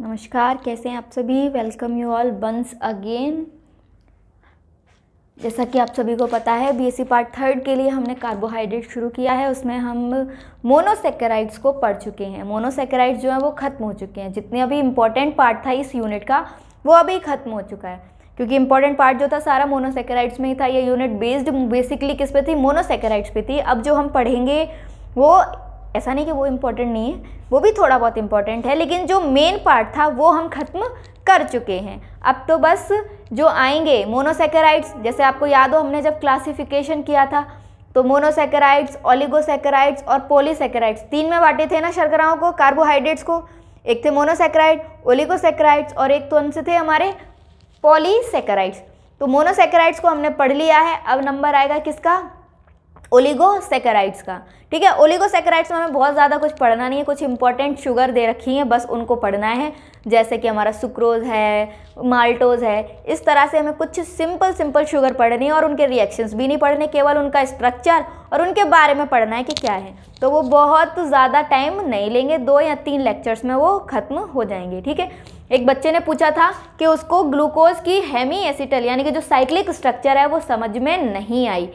नमस्कार कैसे हैं आप सभी welcome you all once again जैसा कि आप सभी को पता है बीएससी पार्ट थर्ड के लिए हमने कार्बोहाइड्रेट शुरू किया है उसमें हम मोनोसेकेराइड्स को पढ़ चुके हैं मोनोसेकेराइड्स जो हैं वो ख़त्म हो चुके हैं जितने अभी इम्पोर्टेंट पार्ट था इस यूनिट का वो अभी ख़त्म हो चुका है क्योंकि इंपॉर्टेंट पार्ट जो था सारा मोनोसेकेराइड्स में ही था ये यूनिट बेस्ड बेसिकली किस पे थी मोनोसेकेराइड्स पे थी अब जो हम पढ़ेंगे वो ऐसा नहीं कि वो इम्पोर्टेंट नहीं है वो भी थोड़ा बहुत इम्पोर्टेंट है लेकिन जो मेन पार्ट था वो हम ख़त्म कर चुके हैं अब तो बस जो आएंगे मोनोसेकेराइड्स जैसे आपको याद हो हमने जब क्लासिफिकेशन किया था तो मोनोसेकेराइड्स ओलिगोसेकेराइड्स और पोलीसेकेराइड्स तीन में बांटे थे ना शर्कराओं को कार्बोहाइड्रेट्स को एक थे मोनोसेकेराइड ओलिगोसेकेराइड्स और एक तो उनसे थे हमारे पोलीसेकेराइड्स तो मोनोसेकेराइड्स को हमने पढ़ लिया है अब नंबर आएगा किसका ओलिगोसेकेराइड्स का ठीक है ओलिगोसेकेराइड्स में हमें बहुत ज़्यादा कुछ पढ़ना नहीं है कुछ इंपॉर्टेंट शुगर दे रखी हैं बस उनको पढ़ना है जैसे कि हमारा सुक्रोज है माल्टोज है इस तरह से हमें कुछ सिंपल सिंपल शुगर पढ़ने हैं और उनके रिएक्शंस भी नहीं पढ़ने केवल उनका स्ट्रक्चर और उनके बारे में पढ़ना है कि क्या है तो वो बहुत ज़्यादा टाइम नहीं लेंगे दो या तीन लेक्चर्स में वो ख़त्म हो जाएंगे ठीक है एक बच्चे ने पूछा था कि उसको ग्लूकोज की हेमी एसिटल यानी कि जो साइक्लिक स्ट्रक्चर है वो समझ में नहीं आई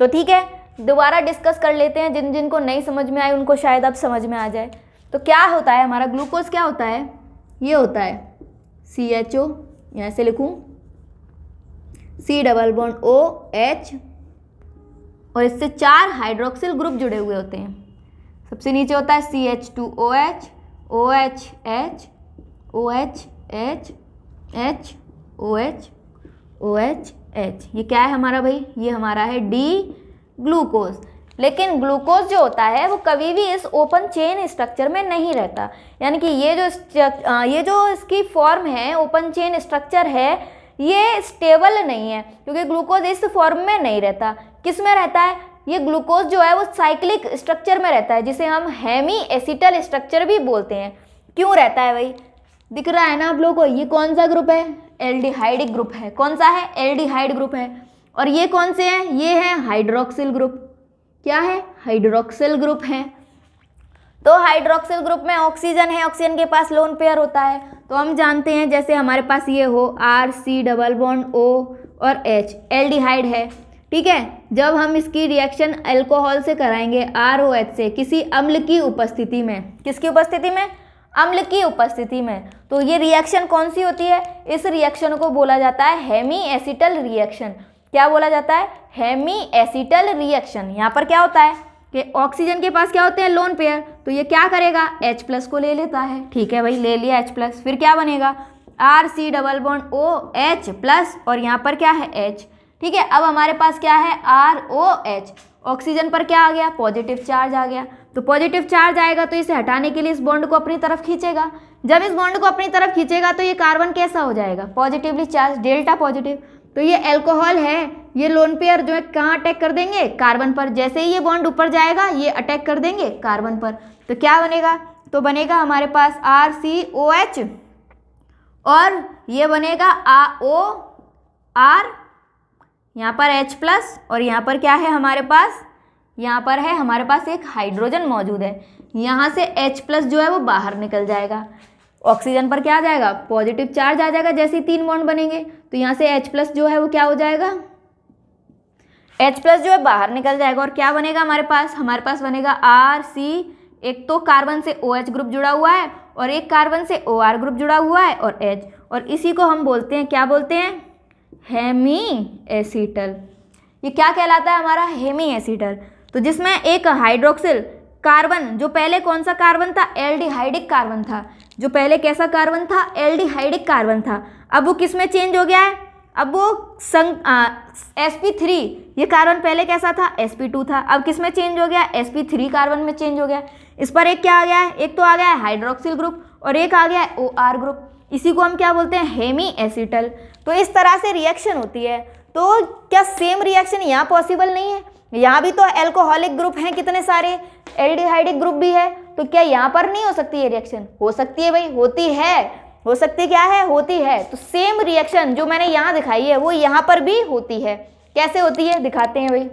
तो ठीक है दोबारा डिस्कस कर लेते हैं जिन जिनको नहीं समझ में आए उनको शायद अब समझ में आ जाए तो क्या होता है हमारा ग्लूकोज क्या होता है ये होता है सी एच ओ यहाँ से लिखूँ C double bond O H और इससे चार हाइड्रोक्सिल ग्रुप जुड़े हुए होते हैं सबसे नीचे होता है C H two O H O H H O H H H O H O H H ये क्या है हमारा भाई ये हमारा है डी ग्लूकोज लेकिन ग्लूकोज जो होता है वो कभी भी इस ओपन चेन स्ट्रक्चर में नहीं रहता यानी कि ये जो ये जो इसकी फॉर्म है ओपन चेन स्ट्रक्चर है ये स्टेबल नहीं है क्योंकि ग्लूकोज इस फॉर्म में नहीं रहता किस में रहता है ये ग्लूकोज जो है वो साइक्लिक स्ट्रक्चर में रहता है जिसे हम हैमी एसिटल स्ट्रक्चर भी बोलते हैं क्यों रहता है भाई दिख रहा है ना आप लोगों को ये कौन सा ग्रुप है एल्डिहाइड ग्रुप है कौन सा है एल्डिहाइड ग्रुप है और ये कौन से हैं ये हैं हाइड्रोक्सिल ग्रुप क्या है हाइड्रोक्सिल ग्रुप हैं तो हाइड्रोक्सिल ग्रुप में ऑक्सीजन है ऑक्सीजन के पास लोन पेयर होता है तो हम जानते हैं जैसे हमारे पास ये हो R C double bond O और एच एल्डिहाइड है ठीक है जब हम इसकी रिएक्शन अल्कोहल से कराएंगे आर ओ एच से किसी अम्ल की उपस्थिति में किसकी उपस्थिति में अम्ल की उपस्थिति में तो ये रिएक्शन कौन सी होती है इस रिएक्शन को बोला जाता है हेमी एसिटल रिएक्शन क्या बोला जाता है हेमी एसिटल रिएक्शन यहाँ पर क्या होता है कि ऑक्सीजन के पास क्या होते हैं लोन पेयर तो ये क्या करेगा H प्लस को ले लेता है ठीक है भाई ले लिया H प्लस फिर क्या बनेगा R C double bond O H plus और यहाँ पर क्या है H ठीक है अब हमारे पास क्या है आर ओ एच ऑक्सीजन पर क्या आ गया पॉजिटिव चार्ज आ गया तो पॉजिटिव चार्ज आएगा तो इसे हटाने के लिए इस बॉन्ड को अपनी तरफ खींचेगा जब इस बॉन्ड को अपनी तरफ खींचेगा तो ये कार्बन कैसा हो जाएगा पॉजिटिवली चार्ज डेल्टा पॉजिटिव तो ये एल्कोहल है ये लोन पेयर जो है कहाँ अटैक कर देंगे कार्बन पर जैसे ही ये बॉन्ड ऊपर जाएगा ये अटैक कर देंगे कार्बन पर तो क्या बनेगा तो बनेगा हमारे पास आर सी ओ एच और ये बनेगा आ ओ आर यहाँ पर H प्लस और यहाँ पर क्या है हमारे पास यहाँ पर है हमारे पास एक हाइड्रोजन मौजूद है यहाँ से H प्लस जो है वो बाहर निकल जाएगा ऑक्सीजन पर क्या आ जाएगा पॉजिटिव चार्ज आ जाएगा जैसे ही तीन बॉन्ड बनेंगे तो यहाँ से H प्लस जो है वो क्या हो जाएगा H प्लस जो है बाहर निकल जाएगा और क्या बनेगा हमारे पास हमारे पास बनेगा R C एक तो कार्बन से ओ OH ग्रुप जुड़ा हुआ है और एक कार्बन से ओ OR ग्रुप जुड़ा हुआ है और एच और इसी को हम बोलते हैं क्या बोलते हैं हेमी एसीटल ये क्या कहलाता है हमारा हेमी एसीटल तो जिसमें एक हाइड्रोक्सिल कार्बन जो पहले कौन सा कार्बन था एल्डिहाइडिक कार्बन था जो पहले कैसा कार्बन था एल्डिहाइडिक कार्बन था अब वो किस में चेंज हो गया है अब वो संग एस पी थ्री ये कार्बन पहले कैसा था एस पी टू था अब किस में चेंज हो गया एस पी थ्री कार्बन में चेंज हो गया इस पर एक क्या आ गया है एक तो आ गया है हाइड्रोक्सिल ग्रुप और एक आ गया है ओ आर ग्रुप इसी को हम क्या बोलते हैं हेमी एसिटल तो इस तरह से रिएक्शन होती है तो क्या सेम रिएक्शन यहाँ पॉसिबल नहीं है यहाँ भी तो एल्कोहलिक ग्रुप हैं कितने सारे एल्डिहाइडिक ग्रुप भी है तो क्या यहाँ पर नहीं हो सकती है रिएक्शन हो सकती है भाई होती है हो सकती क्या है होती है तो सेम रिएक्शन जो मैंने यहाँ दिखाई है वो यहाँ पर भी होती है कैसे होती है दिखाते हैं भाई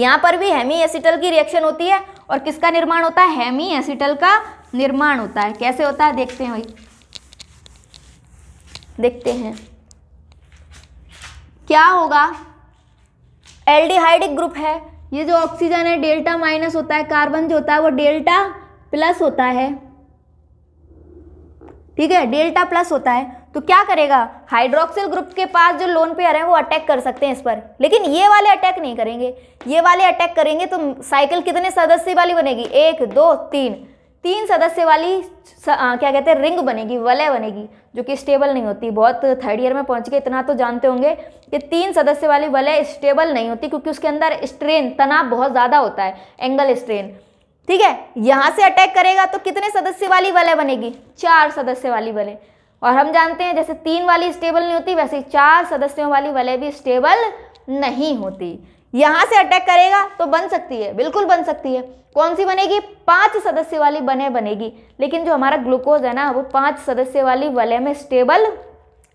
यहाँ पर भी हेमी एसिटल की रिएक्शन होती है और किसका निर्माण होता है हेमी एसिटल का निर्माण होता है कैसे होता है देखते हैं भाई देखते हैं क्या होगा एल्डिहाइडिक ग्रुप है ये जो ऑक्सीजन है डेल्टा माइनस होता है कार्बन जो होता है वो डेल्टा प्लस होता है ठीक है डेल्टा प्लस होता है तो क्या करेगा हाइड्रोक्सिल ग्रुप के पास जो लोन पेयर है वो अटैक कर सकते हैं इस पर लेकिन ये वाले अटैक नहीं करेंगे ये वाले अटैक करेंगे तो साइकिल कितने सदस्य वाली बनेगी एक दो तीन तीन सदस्य वाली स, आ, क्या कहते हैं रिंग बनेगी वलय बनेगी जो कि स्टेबल नहीं होती बहुत थर्ड ईयर में पहुंच के इतना तो जानते होंगे कि तीन सदस्य वाली वलय स्टेबल नहीं होती क्योंकि उसके अंदर स्ट्रेन तनाव बहुत ज़्यादा होता है एंगल स्ट्रेन ठीक है यहाँ से अटैक करेगा तो कितने सदस्य वाली वलय बनेगी चार सदस्य वाली वलय और हम जानते हैं जैसे तीन वाली स्टेबल नहीं होती वैसे चार सदस्यों वाली वलय भी स्टेबल नहीं होती यहां से अटैक करेगा तो बन सकती है बिल्कुल बन सकती है कौन सी बनेगी पांच सदस्य वाली बने बनेगी लेकिन जो हमारा ग्लूकोज है ना वो पांच सदस्य वाली वलय में स्टेबल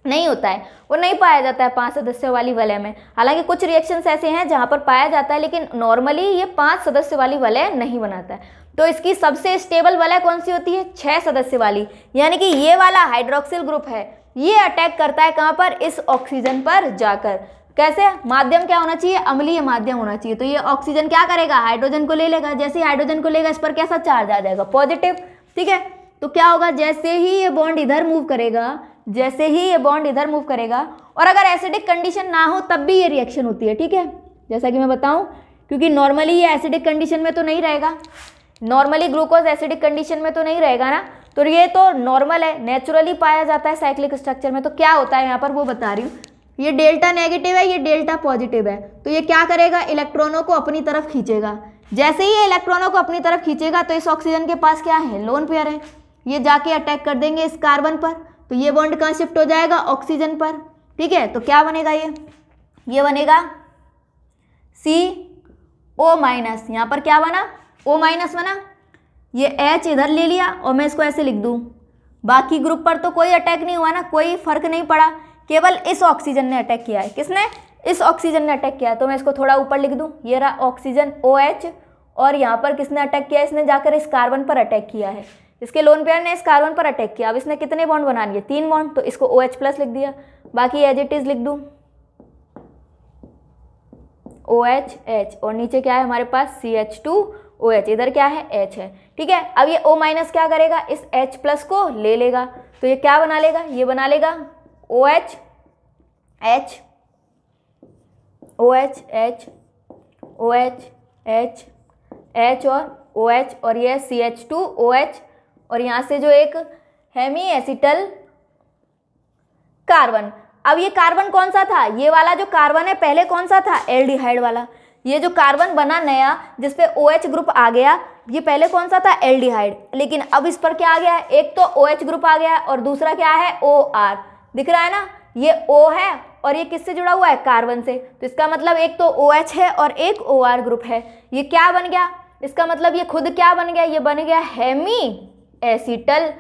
नहीं होता है वो नहीं पाया जाता है पांच सदस्य वाली वलय में हालांकि कुछ रिएक्शंस ऐसे हैं जहां पर पाया जाता है लेकिन नॉर्मली ये पांच सदस्य वाली वलय नहीं बनाता है तो इसकी सबसे स्टेबल वलय कौन सी होती है छह सदस्य वाली यानी कि ये वाला हाइड्रोक्सिल ग्रुप है ये अटैक करता है कहाँ पर इस ऑक्सीजन पर जाकर कैसे माध्यम क्या होना चाहिए अम्लीय माध्यम होना चाहिए तो ये ऑक्सीजन क्या करेगा हाइड्रोजन को ले लेगा जैसे ही हाइड्रोजन को लेगा इस पर कैसा चार्ज आ जाएगा पॉजिटिव ठीक है तो क्या होगा जैसे ही ये बॉन्ड इधर मूव करेगा जैसे ही ये बॉन्ड इधर मूव करेगा और अगर एसिडिक कंडीशन ना हो तब भी ये रिएक्शन होती है ठीक है जैसा कि मैं बताऊं क्योंकि नॉर्मली ये एसिडिक कंडीशन में तो नहीं रहेगा नॉर्मली ग्लूकोज एसिडिक कंडीशन में तो नहीं रहेगा ना तो ये तो नॉर्मल है नेचुरली पाया जाता है साइक्लिक स्ट्रक्चर में तो क्या होता है यहाँ पर वो बता रही हूँ ये डेल्टा नेगेटिव है ये डेल्टा पॉजिटिव है तो ये क्या करेगा इलेक्ट्रॉनों को अपनी तरफ खींचेगा जैसे ही ये इलेक्ट्रॉनों को अपनी तरफ खींचेगा तो इस ऑक्सीजन के पास क्या है लोन पेयर है ये जाके अटैक कर देंगे इस कार्बन पर तो ये बॉन्ड कहाँ शिफ्ट हो जाएगा ऑक्सीजन पर ठीक है तो क्या बनेगा ये ये बनेगा सी ओ माइनस यहाँ पर क्या बना ओ माइनस बना ये एच इधर ले लिया और मैं इसको ऐसे लिख दूँ बाकी ग्रुप पर तो कोई अटैक नहीं हुआ ना कोई फर्क नहीं पड़ा केवल इस ऑक्सीजन ने अटैक किया है किसने इस ऑक्सीजन ने अटैक किया है तो मैं इसको थोड़ा ऊपर लिख दूँ ये रहा ऑक्सीजन ओ OH, और यहाँ पर किसने अटैक किया इसने जाकर इस कार्बन पर अटैक किया है इसके लोन पेयर ने इस कार्बन पर अटैक किया अब इसने कितने बॉन्ड बना लिए तीन बॉन्ड तो इसको ओ OH प्लस लिख दिया बाकी एज इट इज़ लिख दूँ ओ एच एच और नीचे क्या है हमारे पास C H two O H इधर क्या है एच है ठीक है अब ये ओ माइनस क्या करेगा इस एच प्लस को ले लेगा तो ये क्या बना लेगा ये बना लेगा O H H O H H O H H H और ओ एच और ये C H two O H और यहाँ से जो एक हेमी एसिटल कार्बन अब ये कार्बन कौन सा था ये वाला जो कार्बन है पहले कौन सा था एल्डिहाइड वाला ये जो कार्बन बना नया जिसपे ओ एच ग्रुप आ गया ये पहले कौन सा था एल्डिहाइड लेकिन अब इस पर क्या आ गया एक तो ओ एच ग्रुप आ गया और दूसरा क्या है ओ आर दिख रहा है ना ये ओ है और ये किससे जुड़ा हुआ है कार्बन से तो इसका मतलब एक तो ओ OH है और एक ओ OR ग्रुप है ये क्या बन गया इसका मतलब ये खुद क्या बन गया ये बन गया हेमी एसिटल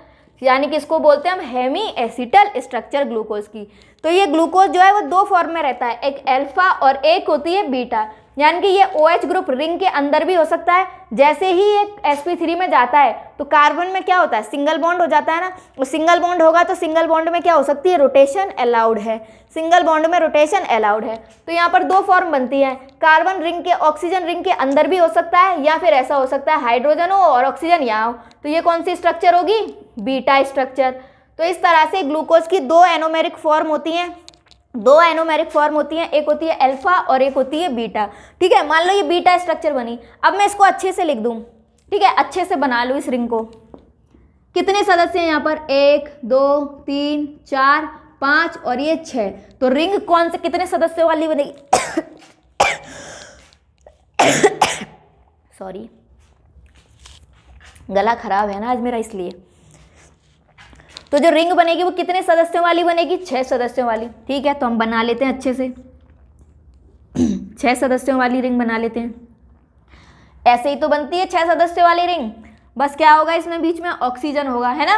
यानी कि इसको बोलते हैं हम हेमी एसिटल स्ट्रक्चर ग्लूकोज की तो ये ग्लूकोज जो है वो दो फॉर्म में रहता है एक अल्फा और एक होती है बीटा यानी कि ये ओ OH ग्रुप रिंग के अंदर भी हो सकता है जैसे ही ये sp3 में जाता है तो कार्बन में क्या होता है सिंगल बॉन्ड हो जाता है ना सिंगल तो बॉन्ड होगा तो सिंगल बॉन्ड में क्या हो सकती है रोटेशन अलाउड है सिंगल बॉन्ड में रोटेशन अलाउड है तो यहाँ पर दो फॉर्म बनती है कार्बन रिंग के ऑक्सीजन रिंग के अंदर भी हो सकता है या फिर ऐसा हो सकता है हाइड्रोजन हो और ऑक्सीजन यहाँ हो तो ये कौन सी स्ट्रक्चर होगी बीटा स्ट्रक्चर तो इस तरह से ग्लूकोज की दो एनोमेरिक फॉर्म होती हैं दो एनोमेरिक फॉर्म होती हैं एक होती है अल्फा और एक होती है बीटा ठीक है मान लो ये बीटा स्ट्रक्चर बनी अब मैं इसको अच्छे से लिख दूँ ठीक है अच्छे से बना लूँ इस रिंग को कितने सदस्य हैं यहाँ पर एक दो तीन चार पाँच और ये छः तो रिंग कौन से कितने सदस्यों वाली बनेगी सॉरी गला खराब है ना आज मेरा इसलिए तो जो रिंग बनेगी वो कितने सदस्यों वाली बनेगी छह सदस्यों वाली ठीक है तो हम बना लेते हैं अच्छे से छह सदस्यों वाली रिंग बना लेते हैं ऐसे ही तो बनती है छह सदस्यों वाली रिंग बस क्या होगा इसमें बीच में ऑक्सीजन होगा है ना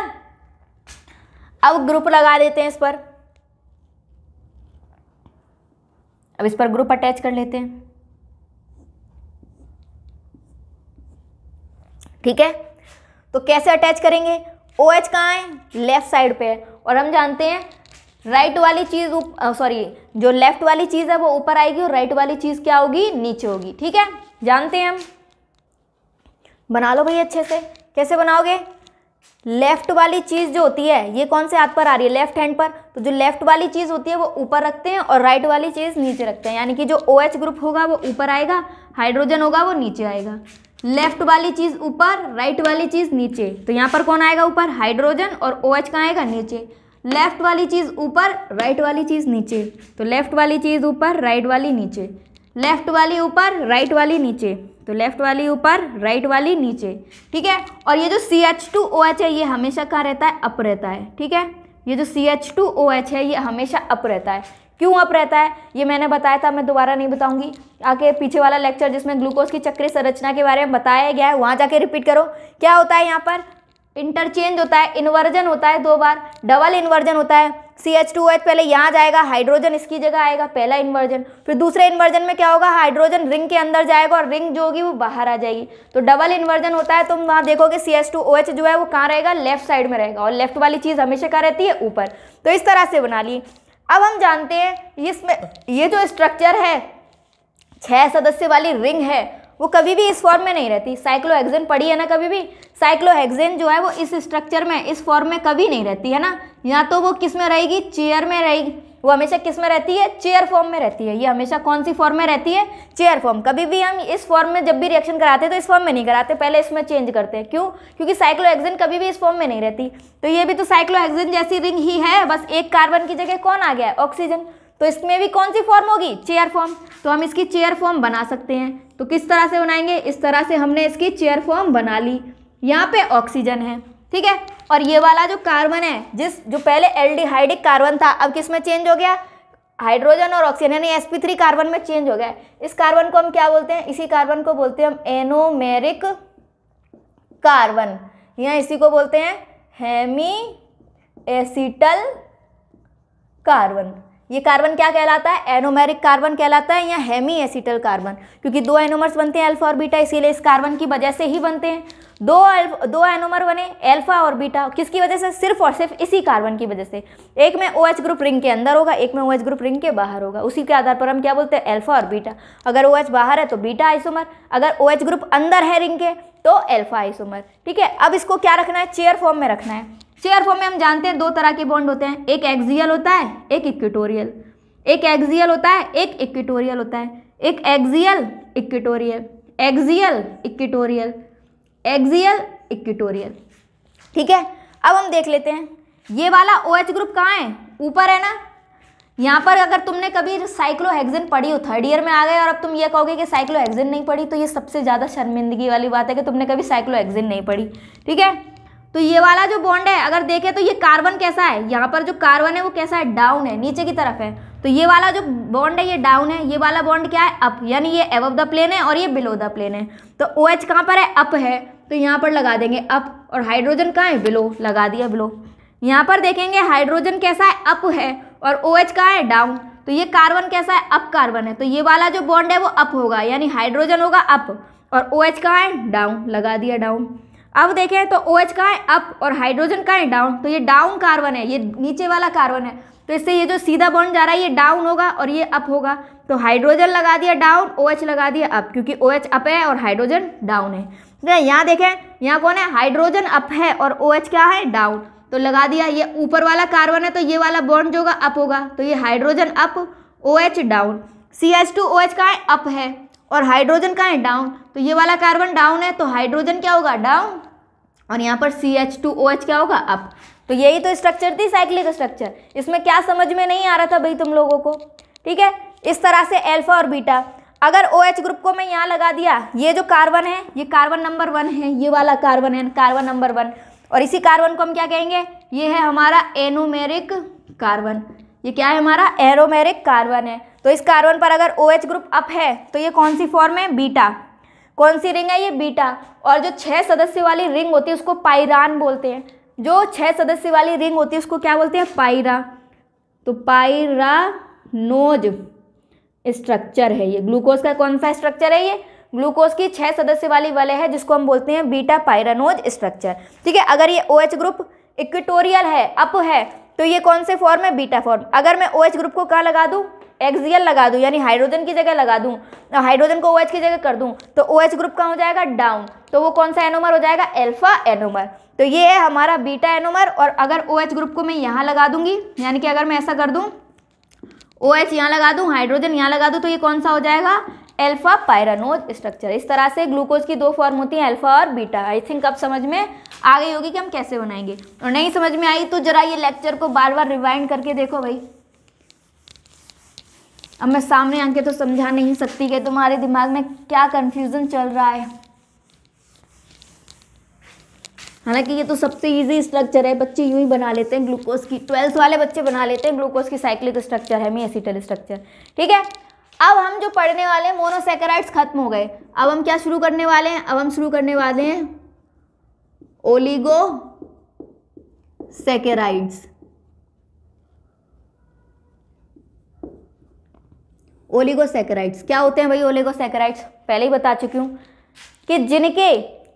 अब ग्रुप लगा देते हैं इस पर अब इस पर ग्रुप अटैच कर लेते हैं ठीक है तो कैसे अटैच करेंगे ओ एच कहाँ है लेफ्ट साइड पे और हम जानते हैं राइट वाली चीज़ सॉरी जो लेफ्ट वाली चीज़ है वो ऊपर आएगी और राइट वाली चीज़ क्या होगी नीचे होगी ठीक है जानते हैं हम बना लो भाई अच्छे से कैसे बनाओगे लेफ्ट वाली चीज़ जो होती है ये कौन से हाथ पर आ रही है लेफ्ट हैंड पर तो जो लेफ्ट वाली चीज़ होती है वो ऊपर रखते हैं और राइट वाली चीज़ नीचे रखते हैं यानी कि जो ओ OH ग्रुप होगा वो ऊपर आएगा हाइड्रोजन होगा वो नीचे आएगा लेफ्ट वाली चीज़ ऊपर राइट वाली चीज़ नीचे तो यहाँ पर कौन आएगा ऊपर हाइड्रोजन और ओ एच कहाँ आएगा नीचे लेफ्ट वाली चीज़ ऊपर राइट वाली चीज़ नीचे तो लेफ्ट वाली चीज़ ऊपर राइट वाली नीचे लेफ्ट वाली ऊपर राइट वाली नीचे तो लेफ्ट वाली ऊपर राइट वाली नीचे ठीक है और ये जो C H two O H है ये हमेशा कहाँ रहता है अप रहता है ठीक है ये जो C H two O H है ये हमेशा अप रहता है क्यों अप रहता है ये मैंने बताया था मैं दोबारा नहीं बताऊंगी आके पीछे वाला लेक्चर जिसमें ग्लूकोज की चक्रीय संरचना के बारे में बताया गया है वहाँ जाके रिपीट करो क्या होता है यहाँ पर इंटरचेंज होता है इन्वर्जन होता है दो बार डबल इन्वर्जन होता है सी एच टू एच पहले यहाँ जाएगा हाइड्रोजन इसकी जगह आएगा पहला इन्वर्जन फिर दूसरे इन्वर्जन में क्या होगा हाइड्रोजन रिंग के अंदर जाएगा और रिंग जो होगी वो बाहर आ जाएगी तो डबल इन्वर्जन होता है तुम वहाँ देखोगे C H two O H जो है वो कहाँ रहेगा लेफ्ट साइड में रहेगा और लेफ्ट वाली चीज़ हमेशा कहाँ रहती है ऊपर तो इस तरह से बना ली अब हम जानते हैं इसमें ये जो स्ट्रक्चर है छह सदस्य वाली रिंग है वो कभी भी इस फॉर्म में नहीं रहती साइक्लोहेक्सेन पड़ी है ना कभी भी साइक्लोहेक्सेन जो है वो इस स्ट्रक्चर में इस फॉर्म में कभी नहीं रहती है ना या तो वो किस में रहेगी चेयर में रहेगी वो हमेशा किस में रहती है चेयर फॉर्म में रहती है ये हमेशा कौन सी फॉर्म में रहती है चेयर फॉर्म कभी भी हम इस फॉर्म में जब भी रिएक्शन कराते हैं तो इस फॉर्म में नहीं कराते पहले इसमें चेंज करते हैं क्यों क्योंकि साइक्लोहेक्सिन कभी भी इस फॉर्म में नहीं रहती तो ये भी तो साइक्लोहेक्सिन जैसी रिंग ही है बस एक कार्बन की जगह कौन आ गया है ऑक्सीजन तो इसमें भी कौन सी फॉर्म होगी चेयर फॉर्म तो हम इसकी चेयर फॉर्म बना सकते हैं तो किस तरह से बनाएंगे इस तरह से हमने इसकी चेयर फॉर्म बना ली यहाँ पे ऑक्सीजन है ठीक है और ये वाला जो कार्बन है जिस जो पहले एल्डिहाइडिक कार्बन था अब किस में चेंज हो गया हाइड्रोजन और ऑक्सीजन यानी एस पी थ्री कार्बन में चेंज हो गया है इस कार्बन को हम क्या बोलते हैं इसी कार्बन को बोलते हैं हम एनोमेरिक कार्बन या इसी को बोलते हैं हेमी एसिटल कार्बन ये कार्बन क्या कहलाता है एनोमेरिक कार्बन कहलाता है या हेमी एसिटल कार्बन क्योंकि दो एनोमर्स बनते हैं अल्फा और बीटा इसीलिए इस कार्बन की वजह से ही बनते हैं दो दो एनोमर बने अल्फा और बीटा किसकी वजह से सिर्फ और सिर्फ इसी कार्बन की वजह से एक में ओ OH ग्रुप रिंग के अंदर होगा एक में ओ OH ग्रुप रिंग के बाहर होगा उसी के आधार पर हम क्या बोलते हैं अल्फा और बीटा अगर ओ OH बाहर है तो बीटा आइसोमर अगर ओ OH ग्रुप अंदर है रिंग के तो अल्फा आइसोमर ठीक है अब इसको क्या रखना है चेयर फॉर्म में रखना है शेयर फॉर्म में हम जानते हैं दो तरह के बॉन्ड होते हैं एक एक्जियल होता है एक इक्विटोरियल एक एक्जियल होता है एक इक्विटोरियल होता है एक axial equatorial axial equatorial axial equatorial ठीक है अब हम देख लेते हैं ये वाला ओ OH ग्रुप कहाँ है ऊपर है ना यहाँ पर अगर तुमने कभी साइक्लोहेक्सिन पढ़ी हो थर्ड ईयर में आ गए और अब तुम ये कहोगे कि साइक्लोहेक्सिन नहीं पढ़ी तो ये सबसे ज़्यादा शर्मिंदगी वाली बात है कि तुमने कभी साइक्लोहेक्सिन नहीं पढ़ी ठीक है तो ये वाला जो बॉन्ड है अगर देखें तो ये कार्बन कैसा है यहाँ पर जो कार्बन है वो कैसा है डाउन है नीचे की तरफ है तो ये वाला जो बॉन्ड है ये डाउन है ये वाला बॉन्ड क्या है अप यानी ये एव द प्लेन है और ये बिलो द प्लेन है तो ओ OH एच कहाँ पर है अप है तो यहाँ पर लगा देंगे अप और हाइड्रोजन कहाँ है बिलो लगा दिया बिलो यहाँ पर देखेंगे हाइड्रोजन कैसा है अप है और ओ OH एच कहाँ है डाउन तो ये कार्बन कैसा है अप कार्बन है तो ये वाला जो बॉन्ड है वो अप होगा यानी हाइड्रोजन होगा अप और ओ OH एच कहाँ है डाउन लगा दिया डाउन अब देखें तो ओ एच का है अप और हाइड्रोजन का है डाउन तो ये डाउन कार्बन है ये नीचे वाला कार्बन है तो इससे ये जो सीधा बॉन्ड जा रहा है ये डाउन होगा और ये अप होगा तो हाइड्रोजन लगा दिया डाउन ओ OH लगा दिया अप क्योंकि ओ OH अप है और हाइड्रोजन डाउन है तो यहाँ देखें यहाँ कौन है हाइड्रोजन अप है और ओ OH क्या है डाउन तो लगा दिया ये ऊपर वाला कार्बन है तो ये वाला बॉन्ड जो होगा अप होगा तो ये hydrogen up O OH down C H two O H का है अप है और हाइड्रोजन कहाँ है डाउन तो ये वाला कार्बन डाउन है तो हाइड्रोजन क्या होगा डाउन और यहाँ पर C H two O H क्या होगा अप तो यही तो स्ट्रक्चर थी साइक्लिक स्ट्रक्चर इसमें क्या समझ में नहीं आ रहा था भाई तुम लोगों को ठीक है इस तरह से एल्फा और बीटा अगर ओ OH ग्रुप को मैं यहाँ लगा दिया ये जो कार्बन है ये कार्बन नंबर वन है ये वाला कार्बन है कार्बन नंबर वन और इसी कार्बन को हम क्या कहेंगे ये है हमारा एनोमेरिक कार्बन ये क्या है हमारा एरोमेरिक कार्बन है तो इस कार्बन पर अगर ओ OH ग्रुप अप है तो ये कौन सी फॉर्म है बीटा कौन सी रिंग है ये बीटा और जो छः सदस्य वाली रिंग होती है उसको पायरान बोलते हैं जो छः सदस्य वाली रिंग होती है उसको क्या बोलते हैं पायरा तो नोज स्ट्रक्चर है ये ग्लूकोज का कौन सा स्ट्रक्चर है ये ग्लूकोज की छः सदस्य वाली वाले है जिसको हम बोलते हैं बीटा पायरानोज स्ट्रक्चर ठीक है अगर ये ओ OH ग्रुप इक्विटोरियल है अप है तो ये कौन से फॉर्म है बीटा फॉर्म अगर मैं ओ OH ग्रुप को कहाँ लगा दूँ एक्सियल लगा दूँ यानी हाइड्रोजन की जगह लगा दूँ हाइड्रोजन को OH की जगह कर दूँ तो OH ग्रुप का हो जाएगा डाउन तो वो कौन सा एनोमर हो जाएगा एल्फा एनोमर तो ये है हमारा बीटा एनोमर और अगर OH ग्रुप को मैं यहाँ लगा दूंगी यानी कि अगर मैं ऐसा कर दूँ ओ OH यहाँ लगा दूँ हाइड्रोजन यहाँ लगा दूँ तो ये कौन सा हो जाएगा एल्फा पायरानोज स्ट्रक्चर इस तरह से ग्लूकोज की दो फॉर्म होती हैं अल्फा और बीटा आई थिंक अब समझ में आ गई होगी कि हम कैसे बनाएंगे और नहीं समझ में आई तो जरा ये लेक्चर को बार बार रिवाइंड करके देखो भाई अब मैं सामने आके तो समझा नहीं सकती कि तुम्हारे दिमाग में क्या कन्फ्यूज़न चल रहा है हालांकि ये तो सबसे इजी स्ट्रक्चर है बच्चे यूं ही बना लेते हैं ग्लूकोज की ट्वेल्थ वाले बच्चे बना लेते हैं ग्लूकोज की साइक्लिक स्ट्रक्चर है मी एसिटल स्ट्रक्चर ठीक है अब हम जो पढ़ने वाले हैं मोनोसेकेराइड्स खत्म हो गए अब हम क्या शुरू करने वाले हैं अब हम शुरू करने वाले हैं ओलिगो सेकेराइड्स ओलिगोसेकेराइड्स क्या होते हैं भाई ओलिगोसेकेराइड्स पहले ही बता चुकी हूँ कि जिनके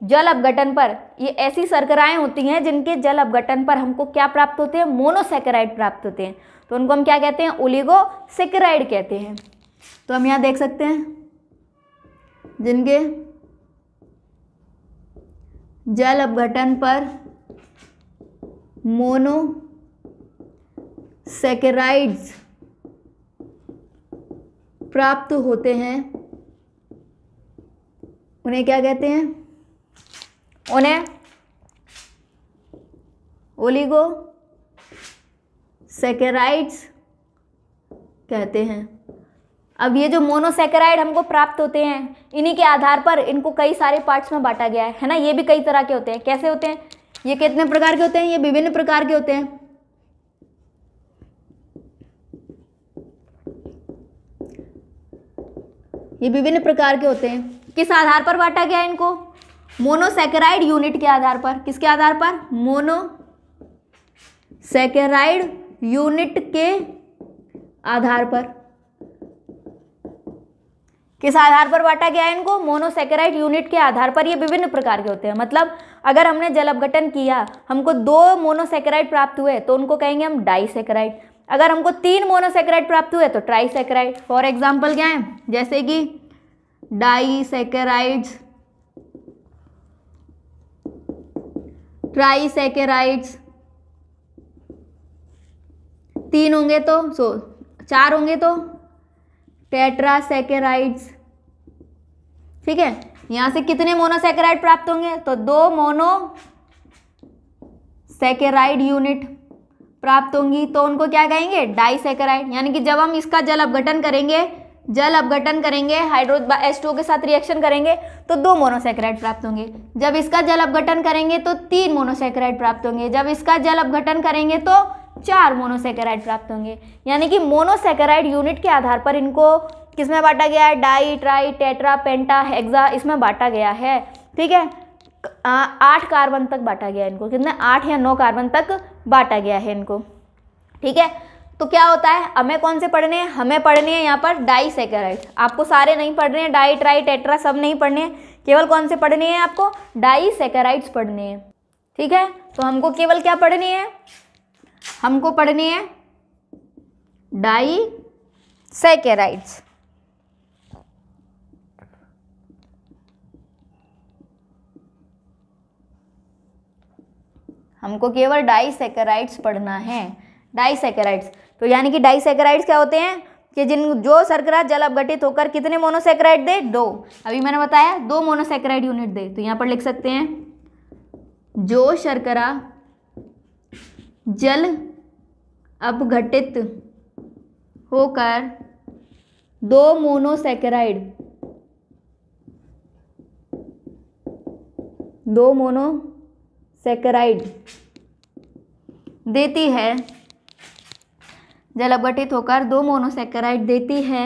जल अपघटन पर ये ऐसी सरकराएं होती हैं जिनके जल अपघटन पर हमको क्या प्राप्त होते हैं मोनोसेकेराइड प्राप्त होते हैं तो उनको हम क्या कहते हैं ओलिगोसेकेराइड कहते हैं तो हम यहाँ देख सकते हैं जिनके जल अपघटन पर मोनो सेकेराइड्स प्राप्त होते हैं उन्हें क्या कहते हैं उन्हें ओलिगो सेकेराइड्स कहते हैं अब ये जो मोनोसेकेराइड हमको प्राप्त होते हैं इन्हीं के आधार पर इनको कई सारे पार्ट्स में बांटा गया है है ना ये भी कई तरह के होते हैं कैसे होते हैं ये कितने प्रकार के होते हैं ये विभिन्न प्रकार के होते हैं ये विभिन्न प्रकार के होते हैं किस आधार पर बांटा गया इनको मोनोसेकेराइड यूनिट के आधार पर किसके आधार पर मोनोसेकेराइड यूनिट के आधार पर किस आधार पर बांटा गया इनको मोनोसेकेराइड यूनिट के आधार पर ये विभिन्न प्रकार के होते हैं मतलब अगर हमने जल अपघटन किया हमको दो मोनोसेकेराइड प्राप्त हुए तो उनको कहेंगे हम डाईसेकेराइड अगर हमको तीन मोनोसेक्राइड प्राप्त हुए तो ट्राईसेक्राइड फॉर एग्जाम्पल क्या है जैसे कि डाईसेकेराइड्स ट्राईसेकेराइड्स तीन होंगे तो सो चार होंगे तो टेट्रासेकेराइड्स ठीक है यहां से कितने मोनोसेकेराइड प्राप्त होंगे तो दो मोनो सेकेराइड यूनिट प्राप्त होंगी तो उनको क्या कहेंगे डाइसेकेराइड यानी कि जब हम इसका जल अपघटन करेंगे जल अपघटन करेंगे हाइड्रो एस के साथ रिएक्शन करेंगे तो दो मोनोसेक्राइड प्राप्त होंगे जब इसका जल अपघटन करेंगे तो तीन मोनोसेक्राइड प्राप्त होंगे जब इसका जल अपघटन करेंगे तो चार मोनोसेक्राइड प्राप्त होंगे यानी कि मोनोसेक्राइड यूनिट के आधार पर इनको किसमें बांटा गया है di tri tetra penta hexa इसमें बांटा गया है ठीक है आठ कार्बन तक बांटा गया है इनको कितने आठ या नौ कार्बन तक बांटा गया है इनको ठीक है तो क्या होता है हमें कौन से पढ़ने हैं हमें पढ़ने हैं यहाँ पर डाईसेकेराइड आपको सारे नहीं पढ़ने हैं डाई ट्राई टेट्रा सब नहीं पढ़ने हैं केवल कौन से पढ़ने हैं आपको डाईसेकेराइड्स पढ़ने हैं ठीक है तो हमको केवल क्या पढ़ने हैं हमको पढ़ने हैं डाई सेकेराइड्स हमको केवल डाइसेकेराइड्स पढ़ना है डाइसेकेराइड्स तो यानी कि डाइसेकेराइड्स क्या होते हैं कि जिन जो शर्करा जल अपघटित होकर कितने मोनोसेक्राइड दे दो अभी मैंने बताया दो मोनोसेक्राइड यूनिट दे तो यहाँ पर लिख सकते हैं जो शर्करा जल अपघटित होकर दो मोनोसेक्राइड दो मोनो सेकेराइड देती है जल अपघटित होकर दो मोनोसेकेराइड देती है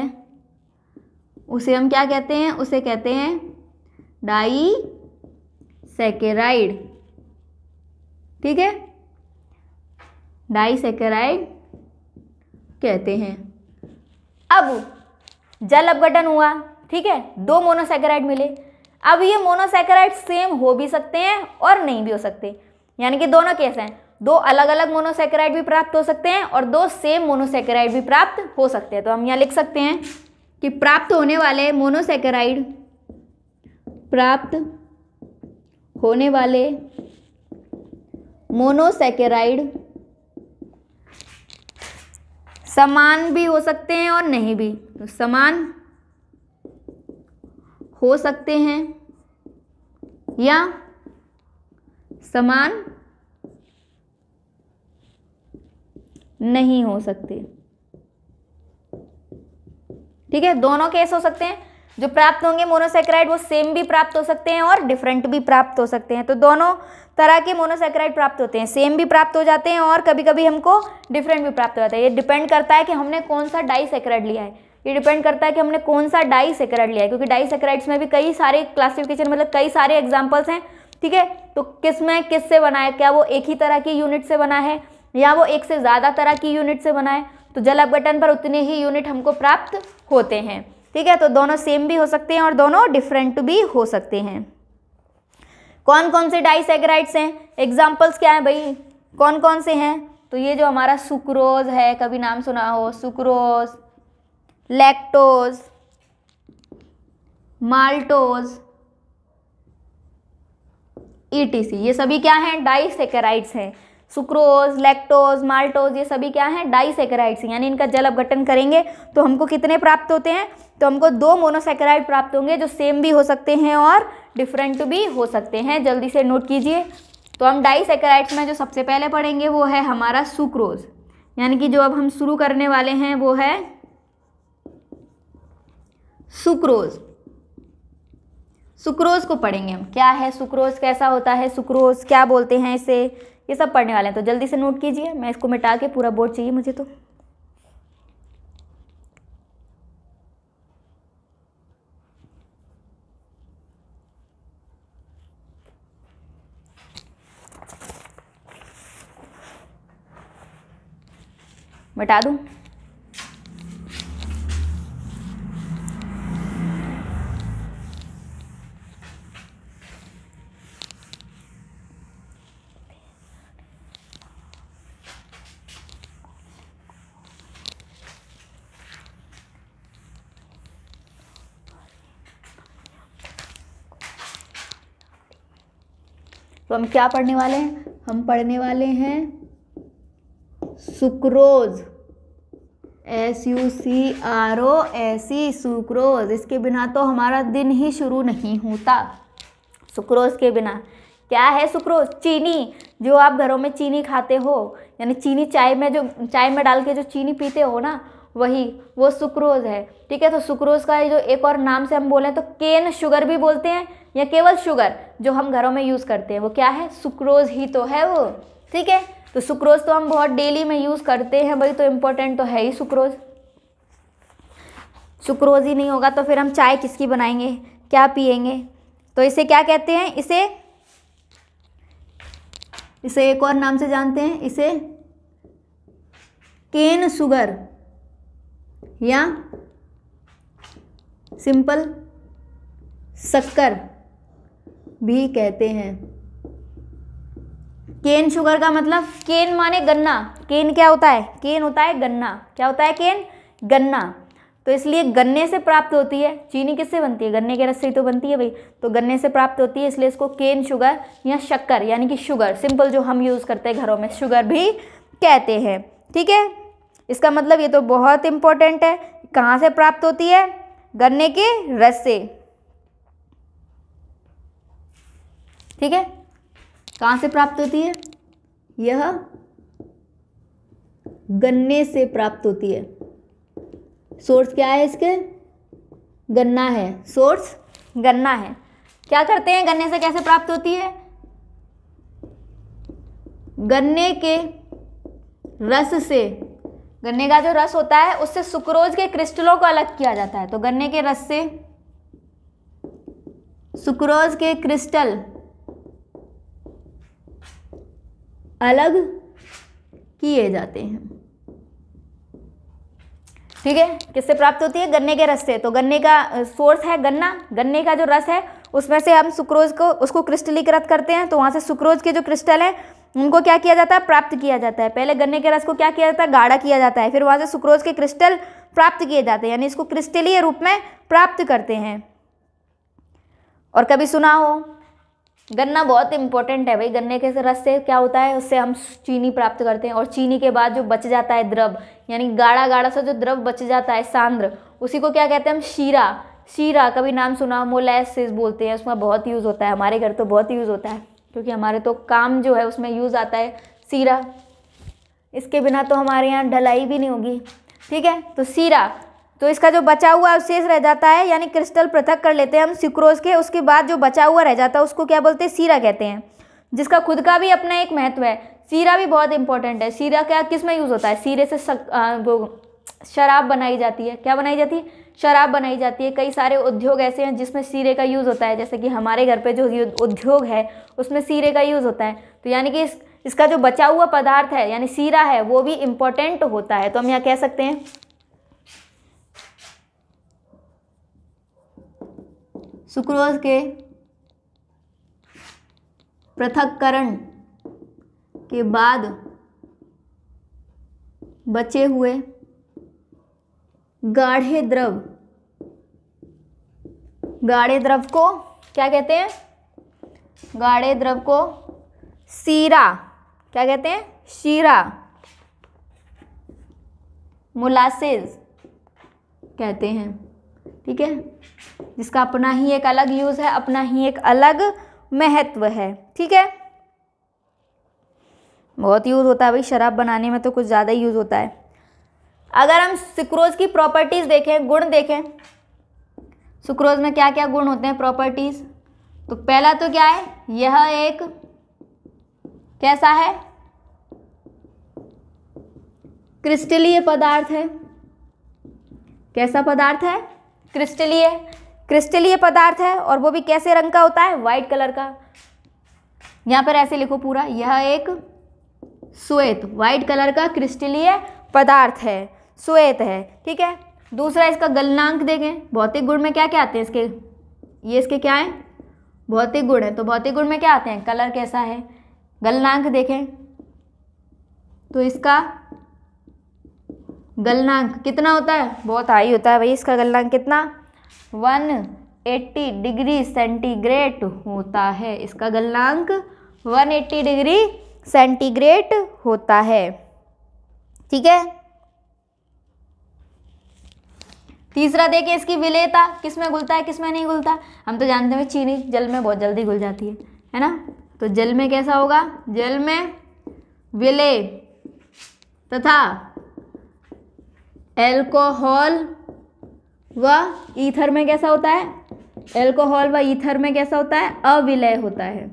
उसे हम क्या कहते हैं उसे कहते हैं डाई सेकेराइड ठीक है डाई सेकेराइड कहते हैं अब जल अपघटन हुआ ठीक है दो मोनोसेकेराइड मिले अब ये मोनोसेकेराइड सेम हो भी सकते हैं और नहीं भी हो सकते यानी कि दोनों केस हैं दो अलग अलग मोनोसेकेराइड भी प्राप्त हो सकते हैं और दो सेम मोनोसेकेराइड भी प्राप्त हो सकते हैं तो हम यहाँ लिख सकते हैं कि प्राप्त होने वाले मोनोसेकेराइड प्राप्त होने वाले मोनोसेकेराइड समान भी हो सकते हैं और नहीं भी तो समान हो सकते हैं या समान नहीं हो सकते ठीक है दोनों केस हो सकते हैं जो प्राप्त होंगे मोनोसेक्राइड वो सेम भी प्राप्त हो सकते हैं और डिफरेंट भी प्राप्त हो सकते हैं तो दोनों तरह के मोनोसेक्राइड प्राप्त होते हैं सेम भी प्राप्त हो जाते हैं और कभी कभी हमको डिफरेंट भी प्राप्त हो जाता है ये डिपेंड करता है कि हमने कौन सा डाई सेक्राइड लिया है ये डिपेंड करता है कि हमने कौन सा डाई सेक्राइड लिया है क्योंकि डाई सेक्राइड्स में भी कई सारे क्लासिफिकेशन मतलब कई सारे एग्जाम्पल्स हैं ठीक है तो किस में किस से बना है क्या वो एक ही तरह की यूनिट से बना है या वो एक से ज़्यादा तरह की यूनिट से बना है तो जल अपघटन पर उतने ही यूनिट हमको प्राप्त होते हैं ठीक है तो दोनों सेम भी हो सकते हैं और दोनों डिफरेंट भी हो सकते हैं कौन कौन से डाई सेक्राइड्स हैं एग्जाम्पल्स क्या हैं भाई कौन कौन से हैं तो ये जो हमारा सुक्रोज है कभी नाम सुना हो सुक्रोज लैक्टोज माल्टोज ईटीसी ये सभी क्या हैं डाइसेकेराइड्स हैं सुक्रोज लैक्टोज माल्टोज ये सभी क्या हैं डाइसेकेराइड्स यानी इनका जल अपघटन करेंगे तो हमको कितने प्राप्त होते हैं तो हमको दो मोनोसेकेराइड प्राप्त होंगे जो सेम भी हो सकते हैं और डिफरेंट भी हो सकते हैं जल्दी से नोट कीजिए तो हम डाइसेकेराइड्स में जो सबसे पहले पढ़ेंगे वो है हमारा सुक्रोज यानी कि जो अब हम शुरू करने वाले हैं वो है सुक्रोज सुक्रोज को पढ़ेंगे हम क्या है सुक्रोज कैसा होता है सुक्रोज क्या बोलते हैं इसे ये सब पढ़ने वाले हैं तो जल्दी से नोट कीजिए मैं इसको मिटा के पूरा बोर्ड चाहिए मुझे तो मिटा दूँ तो हम क्या पढ़ने वाले हैं हम पढ़ने वाले हैं sucrose S U C R O S e, sucrose इसके बिना तो हमारा दिन ही शुरू नहीं होता सुक्रोज के बिना क्या है सुक्रोज चीनी जो आप घरों में चीनी खाते हो यानी चीनी चाय में जो चाय में डाल के जो चीनी पीते हो ना वही वो सुक्रोज है ठीक है तो सुक्रोज का जो एक और नाम से हम बोलें तो केन शुगर भी बोलते हैं या केवल शुगर जो हम घरों में यूज़ करते हैं वो क्या है सुक्रोज ही तो है वो ठीक है तो सुक्रोज तो हम बहुत डेली में यूज़ करते हैं भाई तो इम्पोर्टेंट तो है ही सुक्रोज सुक्रोज ही नहीं होगा तो फिर हम चाय किसकी बनाएंगे क्या पिएंगे तो इसे क्या कहते हैं इसे इसे एक और नाम से जानते हैं इसे केन शुगर या सिंपल शक्कर भी कहते हैं केन शुगर का मतलब केन माने गन्ना केन क्या होता है केन होता है गन्ना क्या होता है केन गन्ना तो इसलिए गन्ने से प्राप्त होती है चीनी किससे बनती है गन्ने के रस से तो बनती है भाई तो गन्ने से प्राप्त होती है इसलिए इसको केन शुगर या शक्कर यानी कि शुगर सिंपल जो हम यूज़ करते हैं घरों में शुगर भी कहते हैं ठीक है इसका मतलब ये तो बहुत इंपॉर्टेंट है कहाँ से प्राप्त होती है गन्ने के रस से ठीक है कहाँ से प्राप्त होती है यह गन्ने से प्राप्त होती है सोर्स क्या है इसके गन्ना है सोर्स गन्ना है क्या करते हैं गन्ने से कैसे प्राप्त होती है गन्ने के रस से गन्ने का जो रस होता है उससे सुक्रोज के क्रिस्टलों को अलग किया जाता है तो गन्ने के रस से सुक्रोज के क्रिस्टल अलग किए जाते हैं ठीक है किससे प्राप्त होती है गन्ने के रस से तो गन्ने का सोर्स है गन्ना गन्ने का जो रस है उसमें से हम सुक्रोज को उसको क्रिस्टलीकृत करते हैं तो वहां से सुक्रोज के जो क्रिस्टल है उनको क्या किया जाता है प्राप्त किया जाता है पहले गन्ने के रस को क्या किया जाता है गाढ़ा किया जाता है फिर वहाँ से सुक्रोज के क्रिस्टल प्राप्त किए जाते हैं यानी इसको क्रिस्टलीय रूप में प्राप्त करते हैं और कभी सुना हो गन्ना बहुत इंपॉर्टेंट है भाई गन्ने के रस से क्या होता है उससे हम चीनी प्राप्त करते हैं और चीनी के बाद जो बच जाता है द्रव यानी गाढ़ा गाढ़ा सा जो द्रव बच जाता है सांद्र उसी को क्या कहते हैं हम शीरा शीरा कभी नाम सुना मोलैसिस बोलते हैं उसमें बहुत यूज़ होता है हमारे घर तो बहुत यूज़ होता है क्योंकि हमारे तो काम जो है उसमें यूज़ आता है सीरा इसके बिना तो हमारे यहाँ ढलाई भी नहीं होगी ठीक है तो सीरा तो इसका जो बचा हुआ अवशेष रह जाता है यानी क्रिस्टल पृथक कर लेते हैं हम सिक्रोज के उसके बाद जो बचा हुआ रह जाता है उसको क्या बोलते हैं सीरा कहते हैं जिसका खुद का भी अपना एक महत्व है सीरा भी बहुत इंपॉर्टेंट है सीरा क्या किस में यूज़ होता है सीरे से सक, आ, वो शराब बनाई जाती है क्या बनाई जाती है शराब बनाई जाती है कई सारे उद्योग ऐसे हैं जिसमें सीरे का यूज़ होता है जैसे कि हमारे घर पे जो उद्योग है उसमें सीरे का यूज़ होता है तो यानी कि इस इसका जो बचा हुआ पदार्थ है यानी सीरा है वो भी इम्पोर्टेंट होता है तो हम यहाँ कह सकते हैं सुक्रोज के पृथककरण के बाद बचे हुए गाढ़े द्रव गाढ़े द्रव को क्या कहते हैं गाढ़े द्रव को सीरा क्या कहते हैं शीरा मोलासेज कहते हैं ठीक है जिसका अपना ही एक अलग यूज़ है अपना ही एक अलग महत्व है ठीक है बहुत यूज़ होता है भाई शराब बनाने में तो कुछ ज़्यादा यूज़ होता है अगर हम सुक्रोज की प्रॉपर्टीज देखें गुण देखें सुक्रोज में क्या क्या गुण होते हैं प्रॉपर्टीज तो पहला तो क्या है यह एक कैसा है क्रिस्टलीय पदार्थ है कैसा पदार्थ है क्रिस्टलीय क्रिस्टलीय पदार्थ है और वो भी कैसे रंग का होता है वाइट कलर का यहाँ पर ऐसे लिखो पूरा यह एक श्वेत वाइट कलर का क्रिस्टलीय पदार्थ है श्वेत है ठीक है दूसरा इसका गलनांक देखें भौतिक गुण में क्या क्या आते हैं इसके ये इसके क्या हैं भौतिक गुण है तो भौतिक गुण में क्या आते हैं कलर कैसा है गलनांक देखें तो इसका गलनांक कितना होता है बहुत हाई होता है भाई इसका गलनांक कितना वन एट्टी डिग्री सेंटीग्रेड होता है इसका गलनांक वन एट्टी डिग्री सेंटीग्रेड होता है ठीक है तीसरा देखिए इसकी विलेयता किस में घुलता है किस में नहीं घुलता हम तो जानते हैं चीनी जल में बहुत जल्दी घुल जाती है है ना तो जल में कैसा होगा जल में विलय तथा एल्कोहल व ईथर में कैसा होता है एल्कोहल व ईथर में कैसा होता है अविलय होता है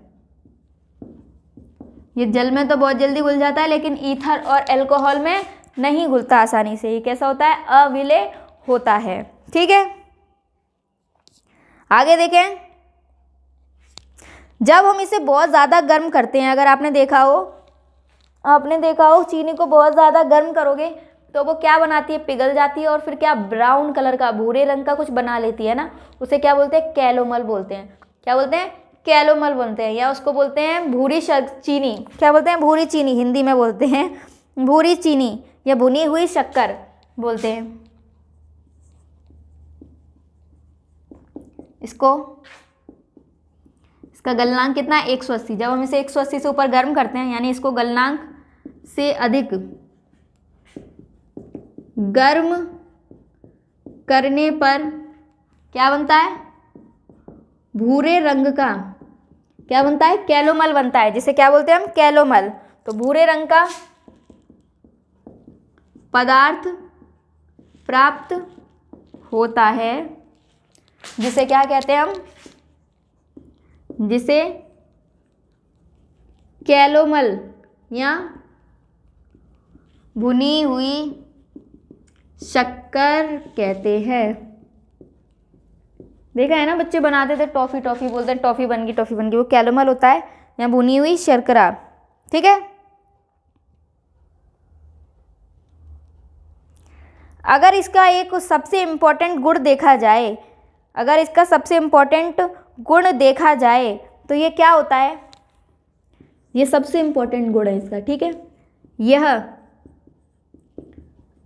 ये जल में तो बहुत जल्दी घुल जाता है लेकिन ईथर और एल्कोहल में नहीं घुलता आसानी से ये कैसा होता है अविलय होता है ठीक है आगे देखें जब हम इसे बहुत ज़्यादा गर्म करते हैं अगर आपने देखा हो आपने देखा हो चीनी को बहुत ज़्यादा गर्म करोगे तो वो क्या बनाती है पिघल जाती है और फिर क्या ब्राउन कलर का भूरे रंग का कुछ बना लेती है ना उसे क्या बोलते हैं कैलोमल बोलते हैं क्या बोलते हैं कैलोमल बोलते हैं या उसको बोलते हैं भूरी चीनी क्या बोलते हैं भूरी चीनी हिंदी में बोलते हैं भूरी चीनी या भुनी हुई शक्कर बोलते हैं इसको इसका गलनांक कितना है अस्सी जब हम इसे अस्सी से ऊपर गर्म करते हैं यानी इसको गलनांक से अधिक गर्म करने पर क्या बनता है भूरे रंग का क्या बनता है कैलोमल बनता है जिसे क्या बोलते हैं हम कैलोमल तो भूरे रंग का पदार्थ प्राप्त होता है जिसे क्या कहते हैं हम जिसे कैलोमल या भुनी हुई शक्कर कहते हैं देखा है ना बच्चे बनाते थे टॉफ़ी टॉफ़ी बोलते हैं टॉफ़ी बन गई टॉफ़ी बन गई वो कैलोमल होता है या भुनी हुई शर्करा ठीक है अगर इसका एक सबसे इम्पॉर्टेंट गुड़ देखा जाए अगर इसका सबसे इम्पोर्टेंट गुण देखा जाए तो ये क्या होता है ये सबसे इम्पोर्टेंट गुण है इसका ठीक है यह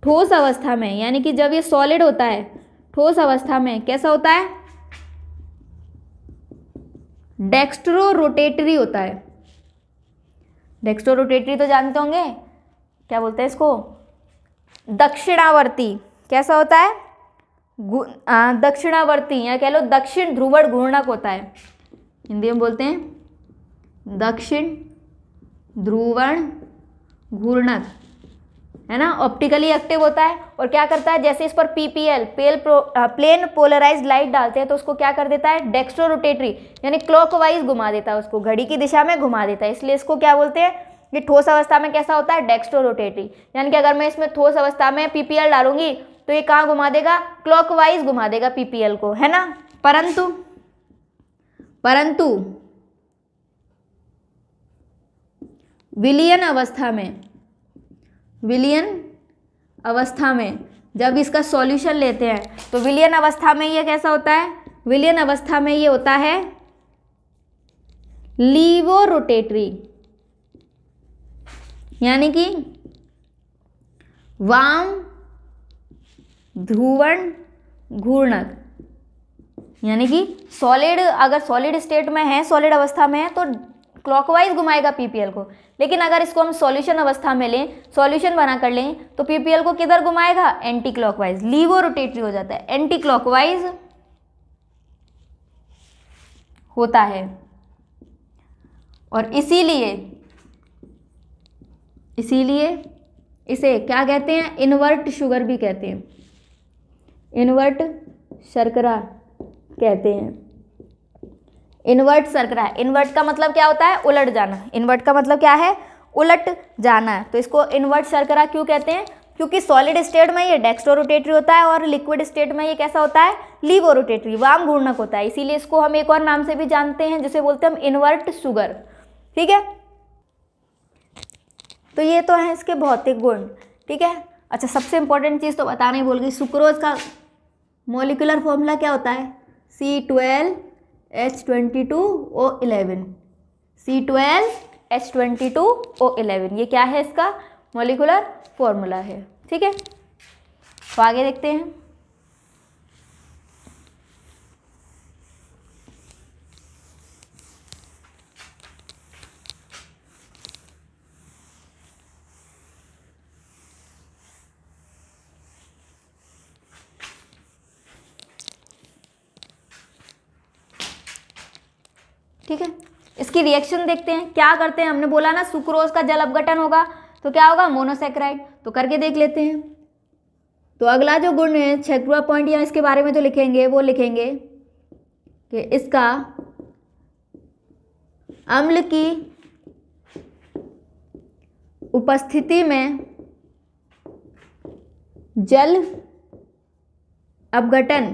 ठोस अवस्था में यानी कि जब ये सॉलिड होता है ठोस अवस्था में कैसा होता है डेक्स्ट्रो रोटेटरी होता है डेक्स्ट्रो रोटेटरी तो जानते होंगे क्या बोलते हैं इसको दक्षिणावर्ती कैसा होता है दक्षिणावर्ती या कह लो दक्षिण ध्रुवण घूर्णक होता है हिंदी में बोलते हैं दक्षिण ध्रुवण घूर्णक है ना ऑप्टिकली एक्टिव होता है और क्या करता है जैसे इस पर पीपीएल पेल प्लेन पोलराइज लाइट डालते हैं तो उसको क्या कर देता है डेक्स्ट्रो रोटेटरी यानी क्लॉकवाइज घुमा देता है उसको घड़ी की दिशा में घुमा देता है इसलिए इसको क्या बोलते हैं ये ठोस अवस्था में कैसा होता है डेक्स्ट्रो रोटेटरी यानी कि अगर मैं इसमें ठोस अवस्था में पीपीएल डालूंगी तो ये कहाँ घुमा देगा क्लॉकवाइज घुमा देगा पीपीएल को है ना परंतु परंतु विलियन अवस्था में विलियन अवस्था में जब इसका सॉल्यूशन लेते हैं तो विलियन अवस्था में ये कैसा होता है विलियन अवस्था में ये होता है लीवो रोटेटरी यानी कि वाम ध्रुवण घूर्णक यानी कि सॉलिड अगर सॉलिड स्टेट में है सॉलिड अवस्था में है तो क्लॉकवाइज घुमाएगा पीपीएल को लेकिन अगर इसको हम सॉल्यूशन अवस्था में लें सॉल्यूशन बना कर लें तो पीपीएल को किधर घुमाएगा एंटी क्लॉकवाइज लीवो रोटेटरी हो जाता है एंटी क्लॉकवाइज होता है और इसीलिए इसीलिए इसे क्या कहते हैं इन्वर्ट शुगर भी कहते हैं इन्वर्ट शर्करा कहते हैं इन्वर्ट शर्करा इन्वर्ट का मतलब क्या होता है उलट जाना इन्वर्ट का मतलब क्या है उलट जाना तो इसको इन्वर्ट शर्करा क्यों कहते हैं क्योंकि सॉलिड स्टेट में ये रोटेटरी होता है और लिक्विड स्टेट में ये कैसा होता है रोटेटरी वाम घूर्णक होता है इसीलिए इसको हम एक और नाम से भी जानते हैं जिसे बोलते हैं हम इन्वर्ट शुगर ठीक है तो ये तो है इसके भौतिक गुण ठीक है अच्छा सबसे इंपॉर्टेंट चीज़ तो बताना ही बोल गई सुक्रोज का मोलिकुलर फॉर्मूला क्या होता है C twelve H twenty two O eleven C twelve H twenty two O eleven ये क्या है इसका मोलिकुलर फॉर्मूला है ठीक है तो आगे देखते हैं ठीक है इसकी रिएक्शन देखते हैं क्या करते हैं हमने बोला ना सुक्रोज का जल अपघटन होगा तो क्या होगा मोनोसेक्राइड तो करके देख लेते हैं तो अगला जो गुण है छेक्रुआ पॉइंट या इसके बारे में जो लिखेंगे वो लिखेंगे कि इसका अम्ल की उपस्थिति में जल अपघटन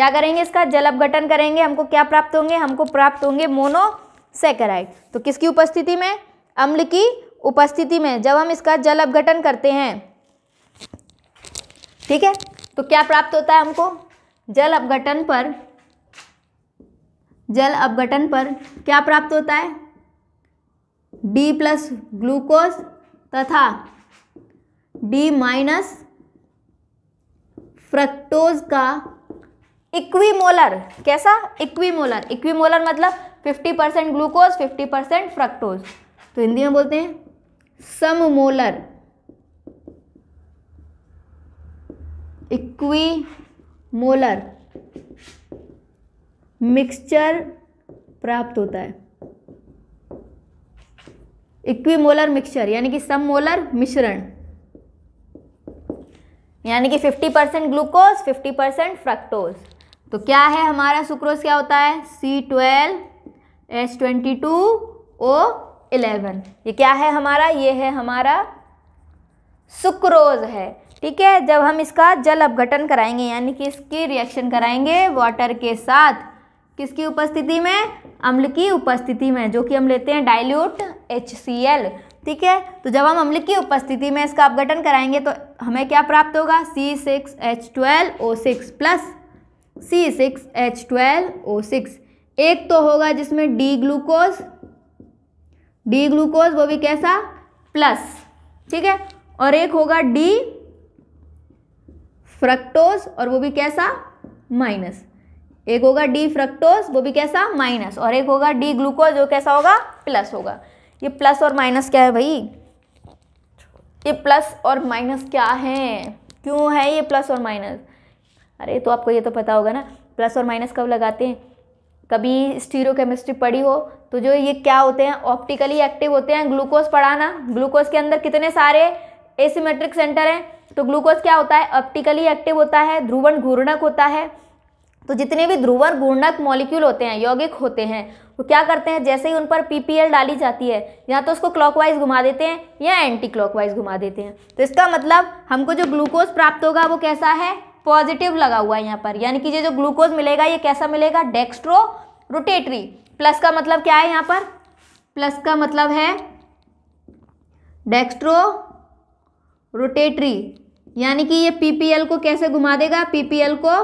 क्या करेंगे इसका जल अपघटन करेंगे हमको क्या प्राप्त होंगे हमको प्राप्त होंगे मोनोसेकेराइड तो किसकी उपस्थिति में अम्ल की उपस्थिति में जब हम इसका जल अपघटन करते हैं ठीक है तो क्या प्राप्त होता है हमको जल अपघटन पर जल अपघटन पर क्या प्राप्त होता है डी प्लस ग्लूकोज तथा डी माइनस फ्रक्टोज का इक्वीमोलर कैसा इक्वीमोलर इक्वीमोलर मतलब 50 परसेंट ग्लूकोज 50 परसेंट फ्रक्टोज तो हिंदी में बोलते हैं सममोलर इक्वीमोलर मिक्सचर प्राप्त होता है इक्वीमोलर मिक्सचर यानी कि सममोलर मिश्रण यानी कि 50 परसेंट ग्लूकोज 50 परसेंट फ्रक्टोज तो क्या है हमारा सुक्रोज क्या होता है C twelve S twenty two O eleven ये क्या है हमारा ये है हमारा सुक्रोज है ठीक है जब हम इसका जल अपघटन कराएंगे यानी कि इसकी रिएक्शन कराएंगे वाटर के साथ किसकी उपस्थिति में अम्ल की उपस्थिति में जो कि हम लेते हैं डाइल्यूट एच ठीक है तो जब हम अम्ल की उपस्थिति में इसका अपघटन कराएंगे तो हमें क्या प्राप्त होगा C six H twelve O six plus C six H twelve O six एक तो होगा जिसमें डी ग्लूकोज डी ग्लूकोज वो भी कैसा प्लस ठीक है और एक होगा डी फ्रक्टोज और वो भी कैसा माइनस एक होगा डी फ्रक्टोज वो भी कैसा माइनस और एक होगा डी ग्लूकोज वो कैसा होगा प्लस होगा ये प्लस और माइनस क्या है भाई ये प्लस और माइनस क्या है क्यों है ये प्लस और माइनस अरे तो आपको ये तो पता होगा ना प्लस और माइनस कब लगाते हैं कभी स्टीरो केमिस्ट्री पढ़ी हो तो जो ये क्या होते हैं ऑप्टिकली एक्टिव होते हैं ग्लूकोज पढ़ाना ग्लूकोज के अंदर कितने सारे एसीमेट्रिक सेंटर हैं तो ग्लूकोज क्या होता है ऑप्टिकली एक्टिव होता है ध्रुवन घूर्णक होता है तो जितने भी ध्रुवन घूर्णक मॉलिक्यूल होते हैं यौगिक होते हैं वो क्या करते हैं जैसे ही उन पर पी डाली जाती है या तो उसको क्लॉकवाइज घुमा देते हैं या एंटी क्लॉकवाइज घुमा देते हैं तो इसका मतलब हमको जो ग्लूकोज प्राप्त होगा वो कैसा है पॉजिटिव लगा हुआ है यहाँ पर यानी कि ये जो ग्लूकोज मिलेगा ये कैसा मिलेगा डेक्स्ट्रो रोटेटरी प्लस का मतलब क्या है यहाँ पर प्लस का मतलब है डेक्स्ट्रो रोटेटरी यानी कि ये पीपीएल को कैसे घुमा देगा पीपीएल को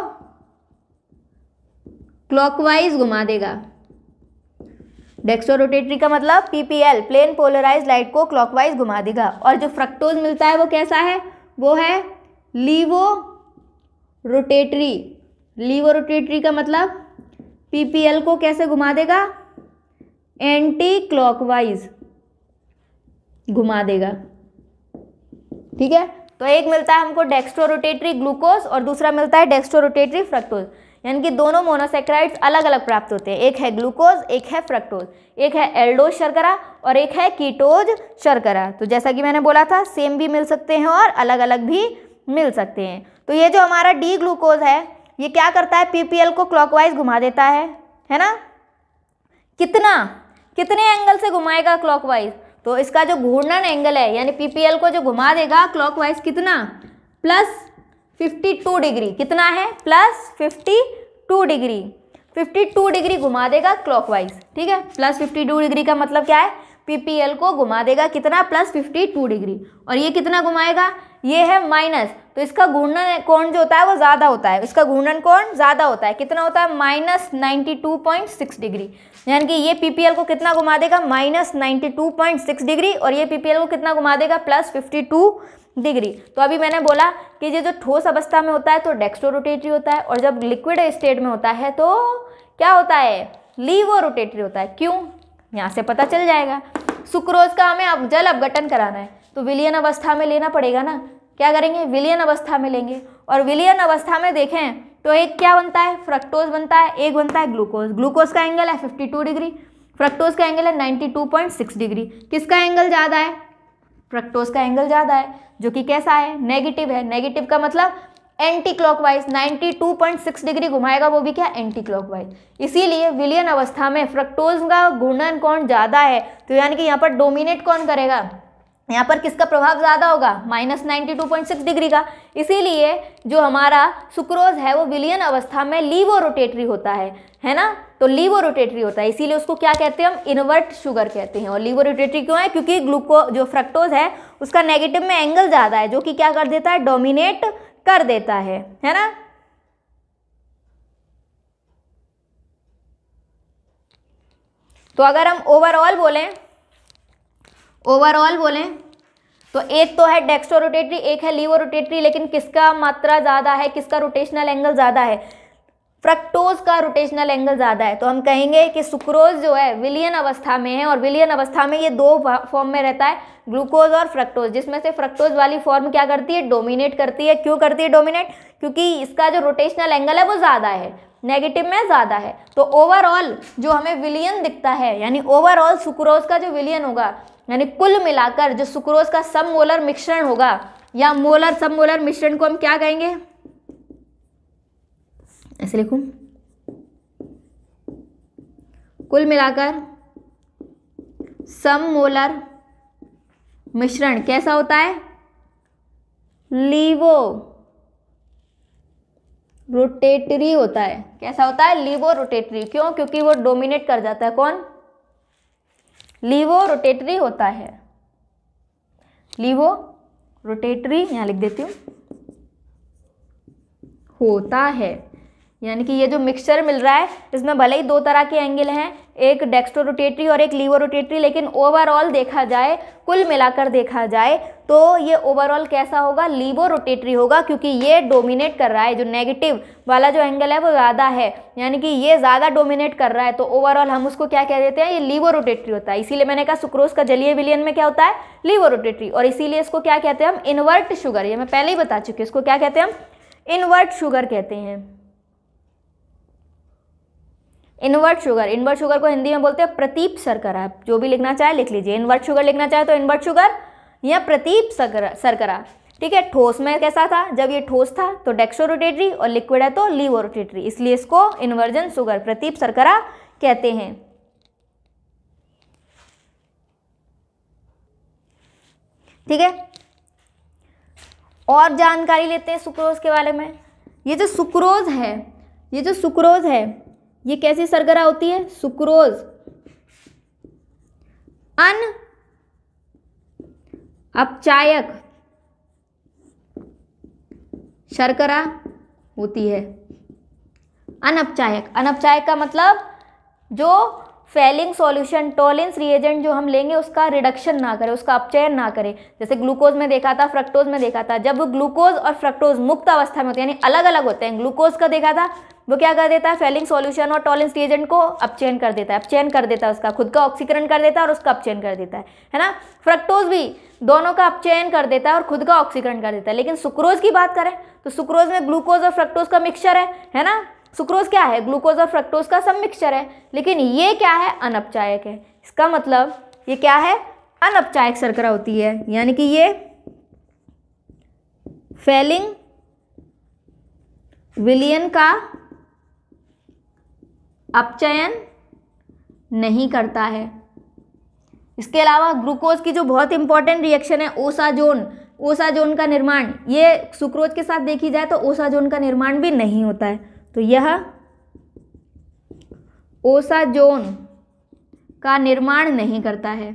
क्लॉकवाइज घुमा देगा डेक्स्ट्रो रोटेटरी का मतलब पीपीएल प्लेन पोलराइज लाइट को क्लॉकवाइज घुमा देगा और जो फ्रक्टोज मिलता है वो कैसा है वो है लीवो रोटेटरी लीवर रोटेटरी का मतलब पीपीएल को कैसे घुमा देगा एंटी क्लॉकवाइज घुमा देगा ठीक है तो एक मिलता है हमको डेक्स्ट्रो रोटेटरी ग्लूकोज और दूसरा मिलता है डेक्स्ट्रो रोटेटरी फ्रक्टोज यानी कि दोनों मोनोसेक्राइड्स अलग अलग प्राप्त होते हैं एक है ग्लूकोज एक है फ्रक्टोज एक है एल्डोज शर्करा और एक है कीटोज शर्करा तो जैसा कि मैंने बोला था सेम भी मिल सकते हैं और अलग अलग भी मिल सकते हैं तो ये जो हमारा डी ग्लूकोज है ये क्या करता है पीपीएल को क्लॉकवाइज घुमा देता है है ना कितना कितने एंगल से घुमाएगा क्लॉकवाइज तो इसका जो घूर्णन एंगल है यानी पीपीएल को जो घुमा देगा क्लॉकवाइज कितना प्लस 52 डिग्री कितना है प्लस 52 डिग्री 52 डिग्री घुमा देगा क्लॉकवाइज ठीक है प्लस 52 डिग्री का मतलब क्या है पीपीएल को घुमा देगा कितना प्लस 52 डिग्री और ये कितना घुमाएगा ये है माइनस तो इसका घूर्णन कोण जो होता है वो ज़्यादा होता है इसका घूर्णन कोण ज़्यादा होता है कितना होता है minus ninety two point six degree यानी कि ये पीपीएल को कितना घुमा देगा minus ninety two point six degree और ये पीपीएल को कितना घुमा देगा प्लस फिफ्टी टू डिग्री तो अभी मैंने बोला कि ये जो ठोस अवस्था में होता है तो डेक्स्ट्रो रोटेटरी होता है और जब लिक्विड स्टेट में होता है तो क्या होता है लीवो रोटेटरी होता है क्यों यहाँ से पता चल जाएगा सुक्रोज का हमें अब जल अपघटन कराना है तो विलियन अवस्था में लेना पड़ेगा ना क्या करेंगे विलियन अवस्था में लेंगे और विलियन अवस्था में देखें तो एक क्या बनता है फ्रक्टोज बनता है एक बनता है ग्लूकोज ग्लूकोज का एंगल है 52 डिग्री फ्रक्टोज का एंगल है 92.6 डिग्री किसका एंगल ज़्यादा है फ्रक्टोज का एंगल ज़्यादा है जो कि कैसा है नेगेटिव है नेगेटिव का मतलब एंटी क्लॉकवाइज 92.6 डिग्री घुमाएगा वो भी क्या एंटी क्लॉकवाइज इसीलिए विलियन अवस्था में फ्रक्टोज का घूर्णन कौन ज़्यादा है तो यानी कि यहाँ पर डोमिनेट कौन करेगा यहाँ पर किसका प्रभाव ज़्यादा होगा minus ninety two point six degree का इसीलिए जो हमारा सुक्रोज है वो विलियन अवस्था में लीवो रोटेटरी होता है है ना तो लीवो रोटेटरी होता है इसीलिए उसको क्या कहते हैं हम इन्वर्ट शुगर कहते हैं और लीवो रोटेटरी क्यों है क्योंकि ग्लूको जो फ्रक्टोज है उसका नेगेटिव में एंगल ज़्यादा है जो कि क्या कर देता है डोमिनेट कर देता है है ना तो अगर हम ओवरऑल बोलें ओवरऑल बोलें तो एक तो है डेक्स्ट्रो रोटेटरी एक है लीवो रोटेटरी लेकिन किसका मात्रा ज़्यादा है किसका रोटेशनल एंगल ज़्यादा है फ्रक्टोज का रोटेशनल एंगल ज़्यादा है तो हम कहेंगे कि सुक्रोज जो है विलियन अवस्था में है और विलियन अवस्था में ये दो फॉर्म में रहता है ग्लूकोज और फ्रक्टोज जिसमें से फ्रक्टोज वाली फॉर्म क्या करती है डोमिनेट करती है क्यों करती है डोमिनेट क्योंकि इसका जो रोटेशनल एंगल है वो ज़्यादा है नेगेटिव में ज़्यादा है तो ओवरऑल जो हमें विलियन दिखता है यानी ओवरऑल सुक्रोज का जो विलियन होगा यानी कुल मिलाकर जो सुक्रोज का सम मोलर मिश्रण होगा या मोलर सब मोलर मिश्रण को हम क्या कहेंगे ऐसे लिखूं कुल मिलाकर सम मोलर मिश्रण कैसा होता है लीवो रोटेटरी होता है कैसा होता है लीवो रोटेटरी क्यों क्योंकि वो डोमिनेट कर जाता है कौन लीवो रोटेटरी होता है लीवो रोटेटरी यहां लिख देती हूं होता है यानी कि ये जो मिक्सचर मिल रहा है इसमें भले ही दो तरह के एंगल हैं एक डेक्स्टो रोटेटरी और एक लीवर रोटेटरी लेकिन ओवरऑल देखा जाए कुल मिलाकर देखा जाए तो ये ओवरऑल कैसा होगा लीवो रोटेटरी होगा क्योंकि ये डोमिनेट कर रहा है जो नेगेटिव वाला जो एंगल है वो ज़्यादा है यानी कि ये ज़्यादा डोमिनेट कर रहा है तो ओवरऑल हम उसको क्या कह देते हैं ये लीवो रोटेटरी होता है इसीलिए मैंने कहा सुक्रोज का जलीय विलियन में क्या होता है लीवो रोटेटरी और इसीलिए इसको क्या कहते हैं हम इन्वर्ट शुगर ये मैं पहले ही बता चुकी हूँ इसको क्या कहते हैं हम इन्वर्ट शुगर कहते हैं इन्वर्ट शुगर इन्वर्ट शुगर को हिंदी में बोलते हैं प्रतीप सरकरा आप जो भी लिखना चाहे लिख लीजिए इनवर्ट शुगर लिखना चाहे तो इनवर्ट शुगर या प्रतीप सरकरा सरकरा ठीक है ठोस में कैसा था जब ये ठोस था तो रोटेटरी और लिक्विड है तो लीवो रोटेटरी इसलिए इसको इन्वर्जन शुगर प्रतीप सरकरा कहते हैं ठीक है और जानकारी लेते हैं सुक्रोज के बारे में ये जो सुक्रोज है ये जो सुक्रोज है ये कैसी सरगरा होती है सुक्रोज अन अपचायक शर्करा होती है अनपचायक अनपचायक का मतलब जो फेलिंग सॉल्यूशन टॉलेंस रिएजेंट जो हम लेंगे उसका रिडक्शन ना करें उसका अपचयन ना करें जैसे ग्लूकोज में देखा था फ्रक्टोज में देखा था जब वो ग्लूकोज और फ्रक्टोज मुक्त अवस्था में होते हैं यानी अलग अलग होते हैं ग्लूकोज का देखा था वो क्या कर देता है फेलिंग सॉल्यूशन और टॉलेंस रिएजेंट को अपचयन कर देता है अपचयन कर देता है उसका खुद का ऑक्सीकरण कर देता है और उसका अपचयन कर देता है है ना फ्रक्टोज भी दोनों का अपचयन कर देता है और खुद का ऑक्सीकरण कर देता है लेकिन सुक्रोज की बात करें तो सुक्रोज में ग्लूकोज और फ्रक्टोज का मिक्सचर है है ना सुक्रोज क्या है ग्लूकोज और फ्रक्टोज का सम्मिक्सर है लेकिन ये क्या है अनपचायक है इसका मतलब ये क्या है अनपचायक शर्करा होती है यानी कि ये फेलिंग विलियन का अपचयन नहीं करता है इसके अलावा ग्लूकोज की जो बहुत इंपॉर्टेंट रिएक्शन है ओसाजोन ओसाजोन का निर्माण ये सुक्रोज के साथ देखी जाए तो ओसाजोन का निर्माण भी नहीं होता है तो यह ओसाजोन का निर्माण नहीं करता है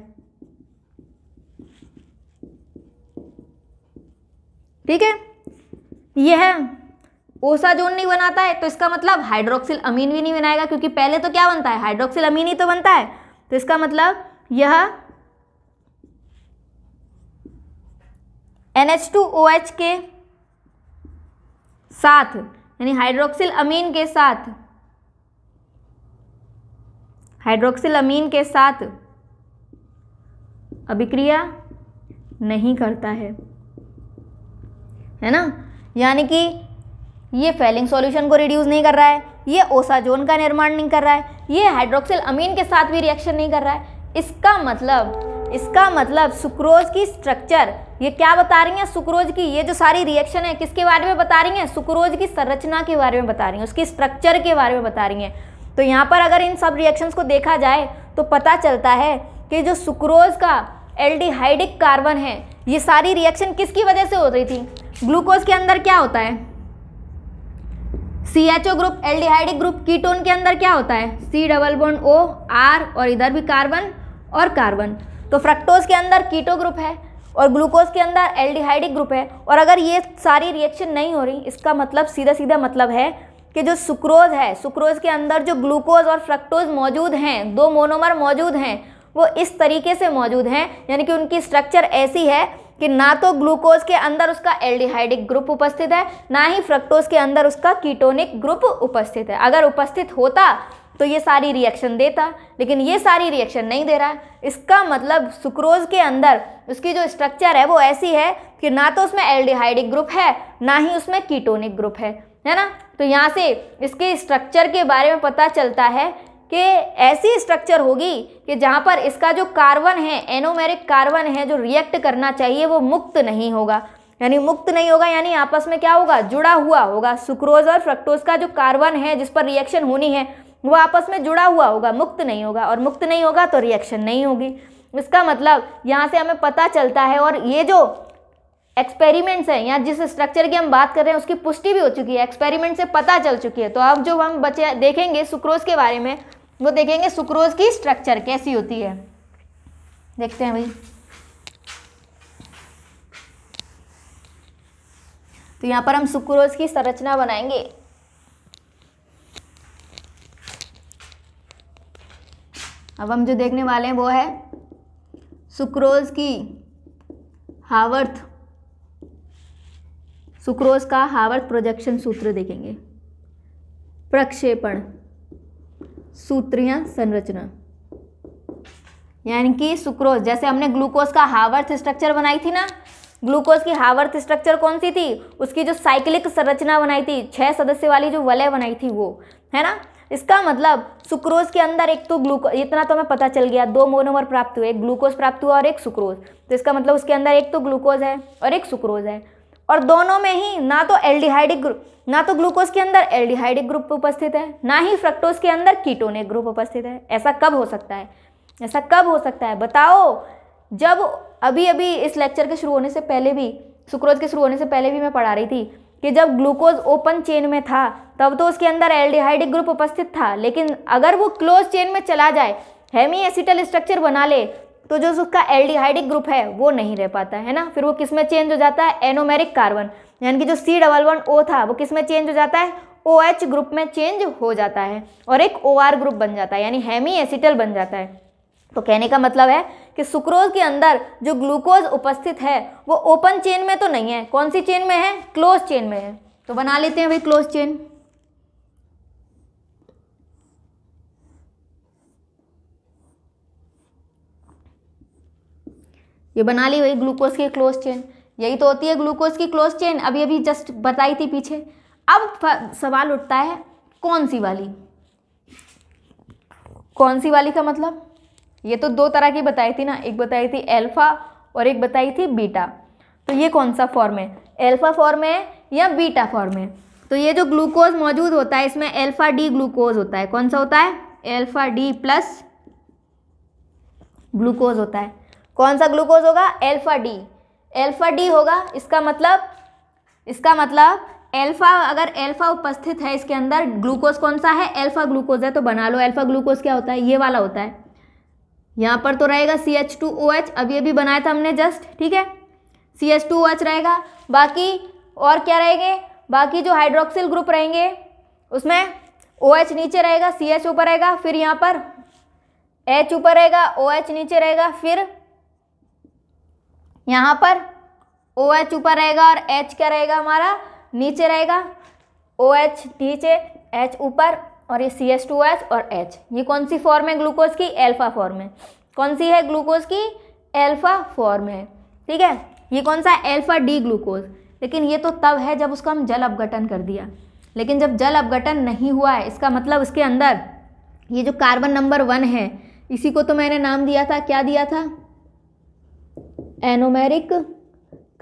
ठीक है यह ओसाजोन नहीं बनाता है तो इसका मतलब हाइड्रोक्सिल अमीन भी नहीं बनाएगा क्योंकि पहले तो क्या बनता है हाइड्रोक्सिल अमीन ही तो बनता है तो इसका मतलब यह NH2OH के साथ यानी हाइड्रोक्सिल अमीन के साथ हाइड्रोक्सिल अमीन के साथ अभिक्रिया नहीं करता है है ना यानी कि ये फेलिंग सॉल्यूशन को रिड्यूस नहीं कर रहा है ये ओसाजोन का निर्माण नहीं कर रहा है ये हाइड्रोक्सिल अमीन के साथ भी रिएक्शन नहीं कर रहा है इसका मतलब इसका मतलब सुक्रोज की स्ट्रक्चर ये क्या बता रही हैं सुक्रोज की ये जो सारी रिएक्शन है किसके बारे में बता रही हैं सुक्रोज की संरचना के बारे में बता रही हैं उसकी स्ट्रक्चर के बारे में बता रही हैं तो यहाँ पर अगर इन सब रिएक्शंस को देखा जाए तो पता चलता है कि जो सुक्रोज का एल्डिहाइडिक कार्बन है ये सारी रिएक्शन किसकी वजह से हो रही थी ग्लूकोज के अंदर क्या होता है C H O group L group ketone के अंदर क्या होता है C double bond O R और इधर भी कार्बन और कार्बन तो फ्रक्टोज के अंदर कीटो ग्रुप है और ग्लूकोज के अंदर एल्डिहाइडिक ग्रुप है और अगर ये सारी रिएक्शन नहीं हो रही इसका मतलब सीधा सीधा मतलब है कि जो सुक्रोज है सुक्रोज के अंदर जो ग्लूकोज और फ्रक्टोज मौजूद हैं दो मोनोमर मौजूद हैं वो इस तरीके से मौजूद हैं यानी कि उनकी स्ट्रक्चर ऐसी है कि ना तो ग्लूकोज के अंदर उसका एल्डिहाइडिक ग्रुप उपस्थित है ना ही फ्रक्टोज के अंदर उसका कीटोनिक ग्रुप उपस्थित है अगर उपस्थित होता तो ये सारी रिएक्शन देता लेकिन ये सारी रिएक्शन नहीं दे रहा है इसका मतलब सुक्रोज के अंदर उसकी जो स्ट्रक्चर है वो ऐसी है कि ना तो उसमें एल्डिहाइडिक ग्रुप है ना ही उसमें कीटोनिक ग्रुप है है ना तो यहाँ से इसके स्ट्रक्चर के बारे में पता चलता है कि ऐसी स्ट्रक्चर होगी कि जहाँ पर इसका जो कार्बन है एनोमेरिक कार्बन है जो रिएक्ट करना चाहिए वो मुक्त नहीं होगा यानी मुक्त नहीं होगा यानी आपस में क्या होगा जुड़ा हुआ होगा सुक्रोज और फ्रक्टोज का जो कार्बन है जिस पर रिएक्शन होनी है वो आपस में जुड़ा हुआ होगा मुक्त नहीं होगा और मुक्त नहीं होगा तो रिएक्शन नहीं होगी इसका मतलब यहाँ से हमें पता चलता है और ये जो एक्सपेरिमेंट्स हैं या जिस स्ट्रक्चर की हम बात कर रहे हैं उसकी पुष्टि भी हो चुकी है एक्सपेरिमेंट से पता चल चुकी है तो अब जो हम बचे देखेंगे सुक्रोज के बारे में वो देखेंगे सुक्रोज की स्ट्रक्चर कैसी होती है देखते हैं भाई तो यहाँ पर हम सुक्रोज की संरचना बनाएंगे अब हम जो देखने वाले हैं वो है सुक्रोज की हावर्थ सुक्रोज का हावर्थ प्रोजेक्शन सूत्र देखेंगे प्रक्षेपण सूत्रिया संरचना यानी कि सुक्रोज जैसे हमने ग्लूकोज का हावर्थ स्ट्रक्चर बनाई थी ना ग्लूकोज की हावर्थ स्ट्रक्चर कौन सी थी उसकी जो साइक्लिक संरचना बनाई थी छह सदस्य वाली जो वलय बनाई थी वो है ना इसका मतलब सुक्रोज के अंदर एक तो ग्लूकोज इतना तो हमें पता चल गया दो मोनोमर प्राप्त हुए एक ग्लूकोज प्राप्त हुआ और एक सुक्रोज तो इसका मतलब उसके अंदर एक तो ग्लूकोज है और एक सुक्रोज है और दोनों में ही ना तो एल्डिहाइडिक ग्रुप ना तो ग्लूकोज के अंदर एल्डिहाइडिक ग्रुप उपस्थित है ना ही फ्रक्टोज के अंदर कीटोनिक ग्रुप उपस्थित है ऐसा कब हो सकता है ऐसा कब हो सकता है बताओ जब अभी अभी इस लेक्चर के शुरू होने से पहले भी सुक्रोज के शुरू होने से पहले भी मैं पढ़ा रही थी कि जब ग्लूकोज ओपन चेन में था तब तो उसके अंदर एल्डिहाइड ग्रुप उपस्थित था लेकिन अगर वो क्लोज चेन में चला जाए हेमी एसिटल स्ट्रक्चर बना ले तो जो उसका एल्डिहाइडिक ग्रुप है वो नहीं रह पाता है ना फिर वो किस में चेंज हो जाता है एनोमेरिक कार्बन यानी कि जो सी डबल वन ओ था वो किस में चेंज हो जाता है ओ एच ग्रुप में चेंज हो जाता है और एक ओ आर ग्रुप बन जाता है यानी हेमी एसिटल बन जाता है तो कहने का मतलब है कि सुक्रोज के अंदर जो ग्लूकोज उपस्थित है वो ओपन चेन में तो नहीं है कौन सी चेन में है क्लोज चेन में है तो बना लेते हैं भाई क्लोज चेन ये बना ली वही ग्लूकोज की क्लोज चेन यही तो होती है ग्लूकोज की क्लोज चेन अभी अभी जस्ट बताई थी पीछे अब सवाल उठता है कौन सी वाली कौन सी वाली का मतलब ये तो दो तरह की बताई थी ना एक बताई थी एल्फ़ा और एक बताई थी बीटा तो ये कौन सा फॉर्म है एल्फ़ा फॉर्म है या बीटा फॉर्म है तो ये जो ग्लूकोज मौजूद होता है इसमें एल्फ़ा डी ग्लूकोज होता है कौन सा होता है एल्फ़ा डी प्लस ग्लूकोज होता है कौन सा ग्लूकोज होगा एल्फ़ा डी एल्फ़ा डी होगा इसका मतलब इसका मतलब एल्फ़ा अगर एल्फ़ा उपस्थित है इसके अंदर ग्लूकोज कौन सा है एल्फ़ा ग्लूकोज है तो बना लो एल्फ़ा ग्लूकोज क्या होता है ये वाला होता है यहाँ पर तो रहेगा C H two O H अभी अभी बनाया था हमने जस्ट ठीक है C H two O H रहेगा बाकी और क्या रहेंगे बाकी जो हाइड्रोक्सिल ग्रुप रहेंगे उसमें ओ एच नीचे रहेगा सी एच ऊपर रहेगा फिर यहाँ पर एच ऊपर रहेगा ओ एच नीचे रहेगा फिर यहाँ पर ओ एच ऊपर रहेगा और एच क्या रहेगा हमारा नीचे रहेगा ओ एच नीचे एच ऊपर और ये सी एस टू एच और एच ये कौन सी फॉर्म है ग्लूकोज की एल्फा फॉर्म है कौन सी है ग्लूकोज की एल्फा फॉर्म है ठीक है ये कौन सा एल्फा डी ग्लूकोज लेकिन ये तो तब है जब उसका हम जल अपघटन कर दिया लेकिन जब जल अपघटन नहीं हुआ है इसका मतलब उसके अंदर ये जो कार्बन नंबर वन है इसी को तो मैंने नाम दिया था क्या दिया था एनोमेरिक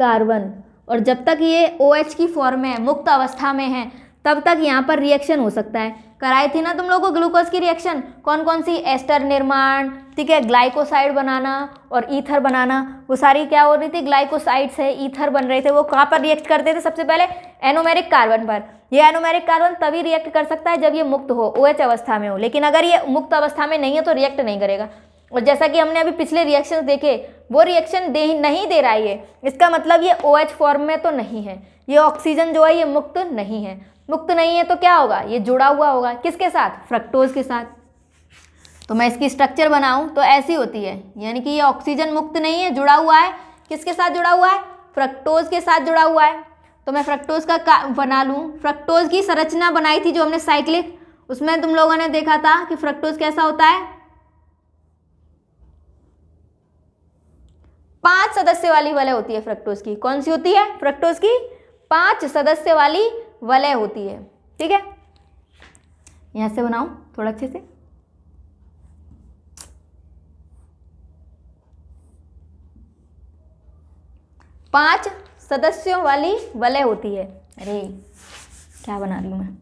कार्बन और जब तक ये ओ OH की फॉर्म में मुक्त अवस्था में है तब तक यहाँ पर रिएक्शन हो सकता है कराई थी ना तुम लोग को ग्लूकोज की रिएक्शन कौन कौन सी एस्टर निर्माण ठीक है ग्लाइकोसाइड बनाना और ईथर बनाना वो सारी क्या हो रही थी ग्लाइकोसाइड से ईथर बन रहे थे वो कहाँ पर रिएक्ट करते थे सबसे पहले एनोमेरिक कार्बन पर ये एनोमेरिक कार्बन तभी रिएक्ट कर सकता है जब ये मुक्त हो ओ अवस्था में हो लेकिन अगर ये मुक्त अवस्था में नहीं है तो रिएक्ट नहीं करेगा और जैसा कि हमने अभी पिछले रिएक्शन देखे वो रिएक्शन दे नहीं दे रहा है ये इसका मतलब ये ओ OH फॉर्म में तो नहीं है ये ऑक्सीजन जो है ये मुक्त नहीं है मुक्त नहीं है तो क्या होगा ये जुड़ा हुआ होगा किसके साथ फ्रक्टोज के साथ तो मैं इसकी स्ट्रक्चर बनाऊं तो ऐसी होती है यानी कि ये ऑक्सीजन मुक्त नहीं है जुड़ा हुआ है किसके साथ जुड़ा हुआ है फ्रक्टोज के साथ जुड़ा हुआ है तो मैं फ्रक्टोज का, का बना लूँ फ्रक्टोज की संरचना बनाई थी जो हमने साइक्लिक उसमें तुम लोगों ने देखा था कि फ्रक्टोज कैसा होता है पांच सदस्य वाली वाले होती है फ्रक्टोज की कौन सी होती है फ्रक्टोज की पांच सदस्य वाली वलय होती है ठीक है यहां से बनाऊ थोड़ा अच्छे से पांच सदस्यों वाली वलय होती है अरे क्या बना रही हूं मैं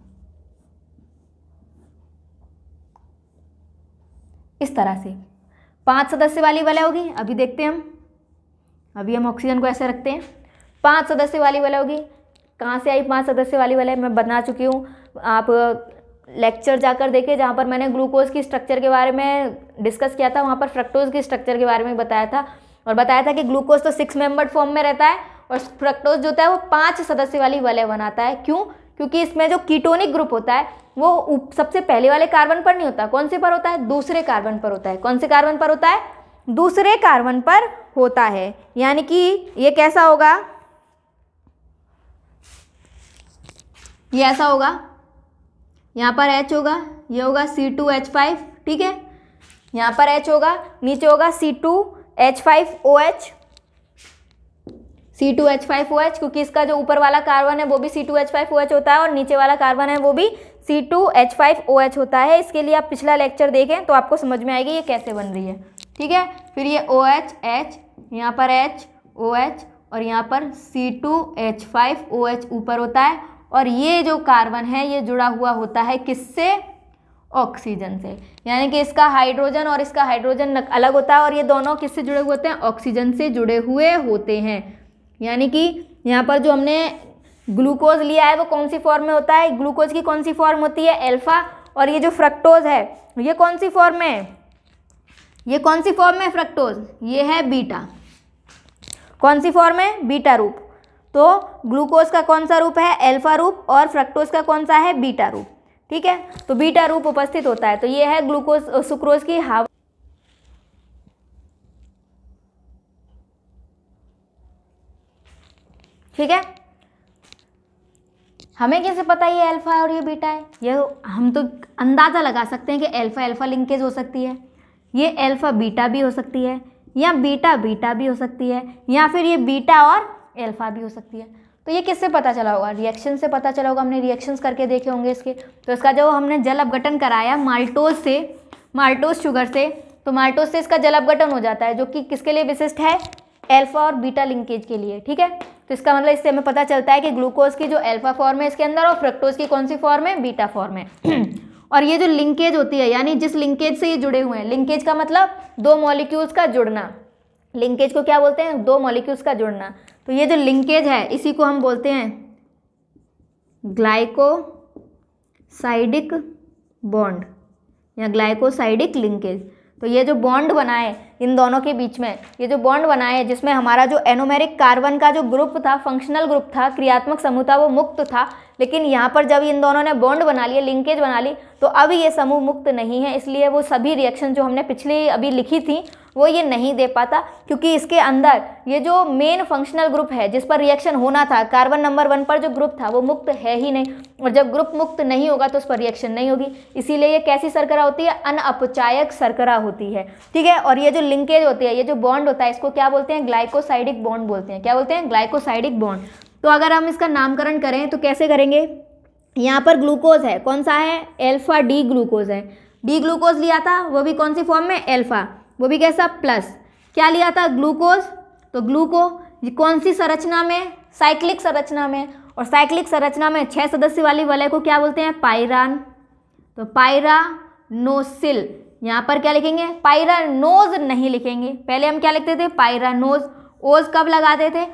इस तरह से पांच सदस्य वाली वलय होगी अभी देखते हैं हम अभी हम ऑक्सीजन को ऐसे रखते हैं पांच सदस्य वाली वलय होगी कहाँ से आई पाँच सदस्य वाली वाले मैं बना चुकी हूँ आप लेक्चर जाकर देखें जहाँ पर मैंने ग्लूकोज की स्ट्रक्चर के बारे में डिस्कस किया था वहाँ पर फ्रक्टोज की स्ट्रक्चर के बारे में बताया था और बताया था कि ग्लूकोज तो सिक्स मेंबर्ड फॉर्म में रहता है और फ्रक्टोज जो होता है वो पाँच सदस्य वाली वलय बनाता है क्यों क्योंकि इसमें जो कीटोनिक ग्रुप होता है वो सबसे पहले वाले कार्बन पर नहीं होता कौन से पर होता है दूसरे कार्बन पर होता है कौन से कार्बन पर होता है दूसरे कार्बन पर होता है यानी कि ये कैसा होगा ये ऐसा होगा यहाँ पर एच होगा ये होगा सी टू एच फाइव ठीक है यहाँ पर एच होगा नीचे होगा C two H five O H C two H five O H क्योंकि इसका जो ऊपर वाला कार्बन है वो भी C two H five O H होता है और नीचे वाला कार्बन है वो भी C two H five O H होता है इसके लिए आप पिछला लेक्चर देखें तो आपको समझ में आएगी ये कैसे बन रही है ठीक है फिर ये ओ एच एच यहाँ पर एच ओ एच और यहाँ पर C two H five O H ऊपर होता है और ये जो कार्बन है ये जुड़ा हुआ होता है किससे ऑक्सीजन से यानी कि इसका हाइड्रोजन और इसका हाइड्रोजन अलग होता है और ये दोनों किससे जुड़े हुए होते हैं ऑक्सीजन से जुड़े हुए होते हैं यानी कि यहाँ पर जो हमने ग्लूकोज लिया है वो कौन सी फॉर्म में होता है ग्लूकोज की कौन सी फॉर्म होती है एल्फा और ये जो फ्रक्टोज है ये कौन सी फॉर्म है ये कौन सी फॉर्म है फ्रक्टोज ये है बीटा कौन सी फॉर्म है बीटा रूप तो ग्लूकोज का कौन सा रूप है एल्फा रूप और फ्रक्टोज का कौन सा है बीटा रूप ठीक है तो बीटा रूप उपस्थित होता है तो ये है ग्लूकोज सुक्रोज की हाव ठीक है हमें कैसे पता ये अल्फा है और ये बीटा है ये हम तो अंदाज़ा लगा सकते हैं कि अल्फा अल्फा लिंकेज हो सकती है ये अल्फा बीटा भी हो सकती है या बीटा बीटा भी हो सकती है या फिर ये बीटा और एल्फ़ा भी हो सकती है तो ये किससे पता चला होगा रिएक्शन से पता चला होगा हमने रिएक्शंस करके देखे होंगे इसके तो इसका जो हमने जल अपघटन कराया माल्टोज से माल्टोज शुगर से तो माल्टोज से इसका जल अपघटन हो जाता है जो कि किसके लिए विशिष्ट है एल्फ़ा और बीटा लिंकेज के लिए ठीक है तो इसका मतलब इससे हमें पता चलता है कि ग्लूकोज की जो एल्फ़ा फॉर्म है इसके अंदर और फ्रक्टोज की कौन सी फॉर्म है बीटा फॉर्म है और ये जो लिंकेज होती है यानी जिस लिंकेज से ये जुड़े हुए हैं लिंकेज का मतलब दो मॉलिक्यूल्स का जुड़ना लिंकेज को क्या बोलते हैं दो मॉलिक्यूल्स का जुड़ना तो ये जो लिंकेज है इसी को हम बोलते हैं ग्लाइकोसाइडिक बॉन्ड या ग्लाइकोसाइडिक लिंकेज तो ये जो बॉन्ड बनाए इन दोनों के बीच में ये जो बॉन्ड बनाए जिसमें हमारा जो एनोमेरिक कार्बन का जो ग्रुप था फंक्शनल ग्रुप था क्रियात्मक समूह था वो मुक्त था लेकिन यहाँ पर जब इन दोनों ने बॉन्ड बना लिए लिंकेज बना ली तो अब ये समूह मुक्त नहीं है इसलिए वो सभी रिएक्शन जो हमने पिछली अभी लिखी थी वो ये नहीं दे पाता क्योंकि इसके अंदर ये जो मेन फंक्शनल ग्रुप है जिस पर रिएक्शन होना था कार्बन नंबर वन पर जो ग्रुप था वो मुक्त है ही नहीं और जब ग्रुप मुक्त नहीं होगा तो उस पर रिएक्शन नहीं होगी इसीलिए ये कैसी सरकरा होती है अनअपचायक सरकरा होती है ठीक है और ये जो लिंकेज होती है ये जो बॉन्ड होता है इसको क्या बोलते हैं ग्लाइकोसाइडिक बॉन्ड बोलते हैं क्या बोलते हैं ग्लाइकोसाइडिक बॉन्ड तो अगर हम इसका नामकरण करें तो कैसे करेंगे यहाँ पर ग्लूकोज है कौन सा है एल्फा डी ग्लूकोज है डी ग्लूकोज लिया था वो भी कौन सी फॉर्म में एल्फा वो भी कैसा प्लस क्या लिया था ग्लूकोज तो ग्लूको कौन सी संरचना में साइक्लिक संरचना में और साइक्लिक संरचना में छह सदस्य वाली वलय को क्या बोलते हैं पायरान तो पायरा नोसिल यहाँ पर क्या लिखेंगे पायरा नोज नहीं लिखेंगे पहले हम क्या लिखते थे पायरा नोज ओज कब लगाते थे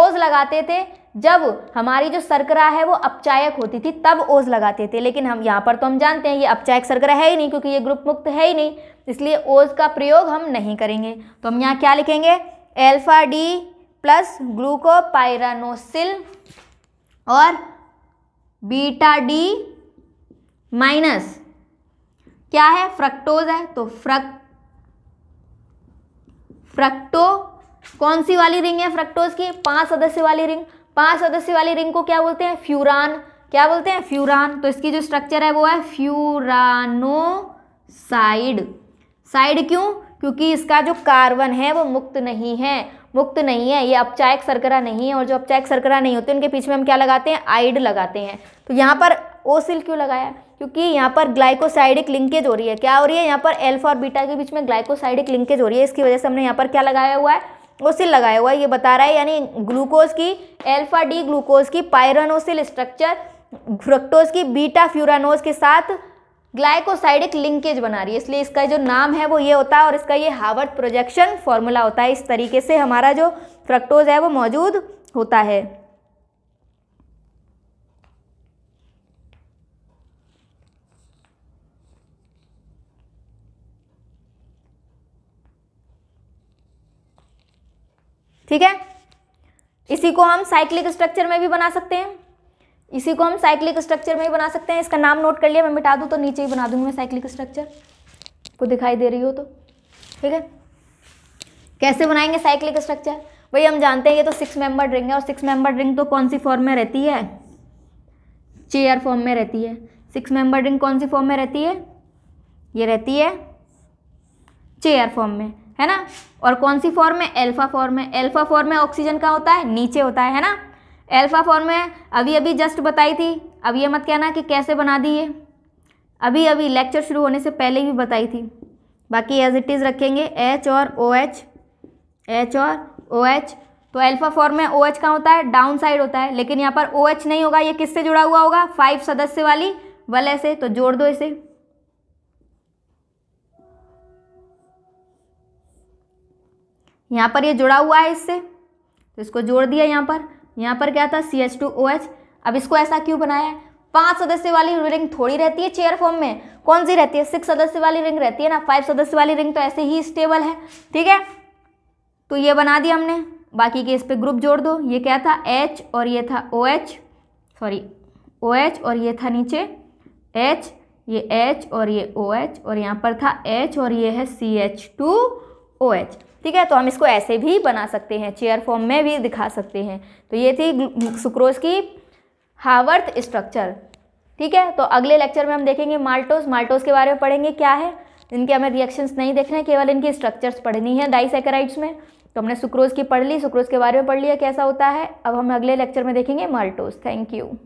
ओज लगाते थे जब हमारी जो सरकरा है वो अपचायक होती थी तब ओज लगाते थे लेकिन हम यहाँ पर तो हम जानते हैं ये अपचायक सरकरा है ही नहीं क्योंकि ये ग्रुप मुक्त है ही नहीं इसलिए ओज का प्रयोग हम नहीं करेंगे तो हम यहाँ क्या लिखेंगे एल्फा डी प्लस ग्लूकोपायरानोसिल और बीटा डी माइनस क्या है फ्रक्टोज है तो फ्रक फ्रक्टो कौन सी वाली रिंग है फ्रक्टोज की पांच सदस्य वाली रिंग पांच सदस्य वाली रिंग को क्या बोलते हैं फ्यूरान क्या बोलते हैं फ्यूरान तो इसकी जो स्ट्रक्चर है वो है फ्यूरानोसाइड साइड क्यों क्योंकि इसका जो कार्बन है वो मुक्त नहीं है मुक्त नहीं है ये अपचायक सरकरा नहीं है और जो अपचायक सरकरा नहीं होते उनके पीछे में हम क्या लगाते हैं आइड लगाते हैं तो यहाँ पर ओसिल क्यों लगाया क्योंकि यहाँ पर ग्लाइकोसाइडिक लिंकेज हो रही है क्या हो रही है यहाँ पर एल्फा और बीटा के बीच में ग्लाइकोसाइडिक लिंकेज हो रही है इसकी वजह से हमने यहाँ पर क्या लगाया हुआ है उसे लगाया हुआ है ये बता रहा है यानी ग्लूकोज की एल्फा डी ग्लूकोज की पायरनोसिल स्ट्रक्चर फ्रक्टोज की बीटा फ्यूरानोज के साथ ग्लाइकोसाइडिक लिंकेज बना रही है इसलिए इसका जो नाम है वो ये होता है और इसका ये हावर्ड प्रोजेक्शन फॉर्मूला होता है इस तरीके से हमारा जो फ्रक्टोज है वो मौजूद होता है ठीक है इसी को हम साइक्लिक स्ट्रक्चर में भी बना सकते हैं इसी को हम साइक्लिक स्ट्रक्चर में ही बना सकते हैं इसका नाम नोट कर लिया मैं मिटा दूँ तो नीचे ही बना दूंगी मैं साइक्लिक स्ट्रक्चर को दिखाई दे रही हो तो ठीक है कैसे बनाएंगे साइक्लिक स्ट्रक्चर भाई हम जानते हैं ये तो सिक्स मेंबर रिंग है और सिक्स मेंबर रिंग तो कौन सी फॉर्म में रहती है चेयर फॉर्म में रहती है सिक्स मेंबर रिंग कौन सी फॉर्म में रहती है ये रहती है चेयर फॉर्म में है ना और कौन सी फॉर्म है एल्फा फॉर्म है एल्फा फॉर्म में ऑक्सीजन का होता है नीचे होता है है ना एल्फा फॉर्म में अभी अभी जस्ट बताई थी अब ये मत कहना कि कैसे बना दी ये अभी अभी लेक्चर शुरू होने से पहले भी बताई थी बाकी एज इट इज़ रखेंगे एच और ओ एच एच और ओ एच तो एल्फा फॉर्म में ओ एच का होता है डाउन साइड होता है लेकिन यहाँ पर ओ एच नहीं होगा ये किससे जुड़ा हुआ होगा फाइव सदस्य वाली वल से तो जोड़ दो इसे यहाँ पर ये जुड़ा हुआ है इससे तो इसको जोड़ दिया यहाँ पर यहाँ पर क्या था C H two O H अब इसको ऐसा क्यों बनाया है पांच सदस्य वाली रिंग थोड़ी रहती है चेयर फॉर्म में कौन सी रहती है सिक्स सदस्य वाली रिंग रहती है ना फाइव सदस्य वाली रिंग तो ऐसे ही स्टेबल है ठीक है तो ये बना दिया हमने बाकी के इस पर ग्रुप जोड़ दो ये क्या था एच और ये था O H sorry O H और ये था नीचे एच ये एच और ये ओ एच और यहाँ पर था एच और ये है C H two O H ठीक है तो हम इसको ऐसे भी बना सकते हैं चेयर फॉर्म में भी दिखा सकते हैं तो ये थी सुक्रोज की हावर्थ स्ट्रक्चर ठीक है तो अगले लेक्चर में हम देखेंगे माल्टोस माल्टोस के बारे में पढ़ेंगे क्या है इनके हमें रिएक्शंस नहीं देखने हैं केवल इनकी स्ट्रक्चर्स पढ़नी है डाइसेकेराइड्स में तो हमने सुक्रोज की पढ़ ली सुक्रोज के बारे में पढ़ लिया कैसा होता है अब हम अगले लेक्चर में देखेंगे माल्टोस थैंक यू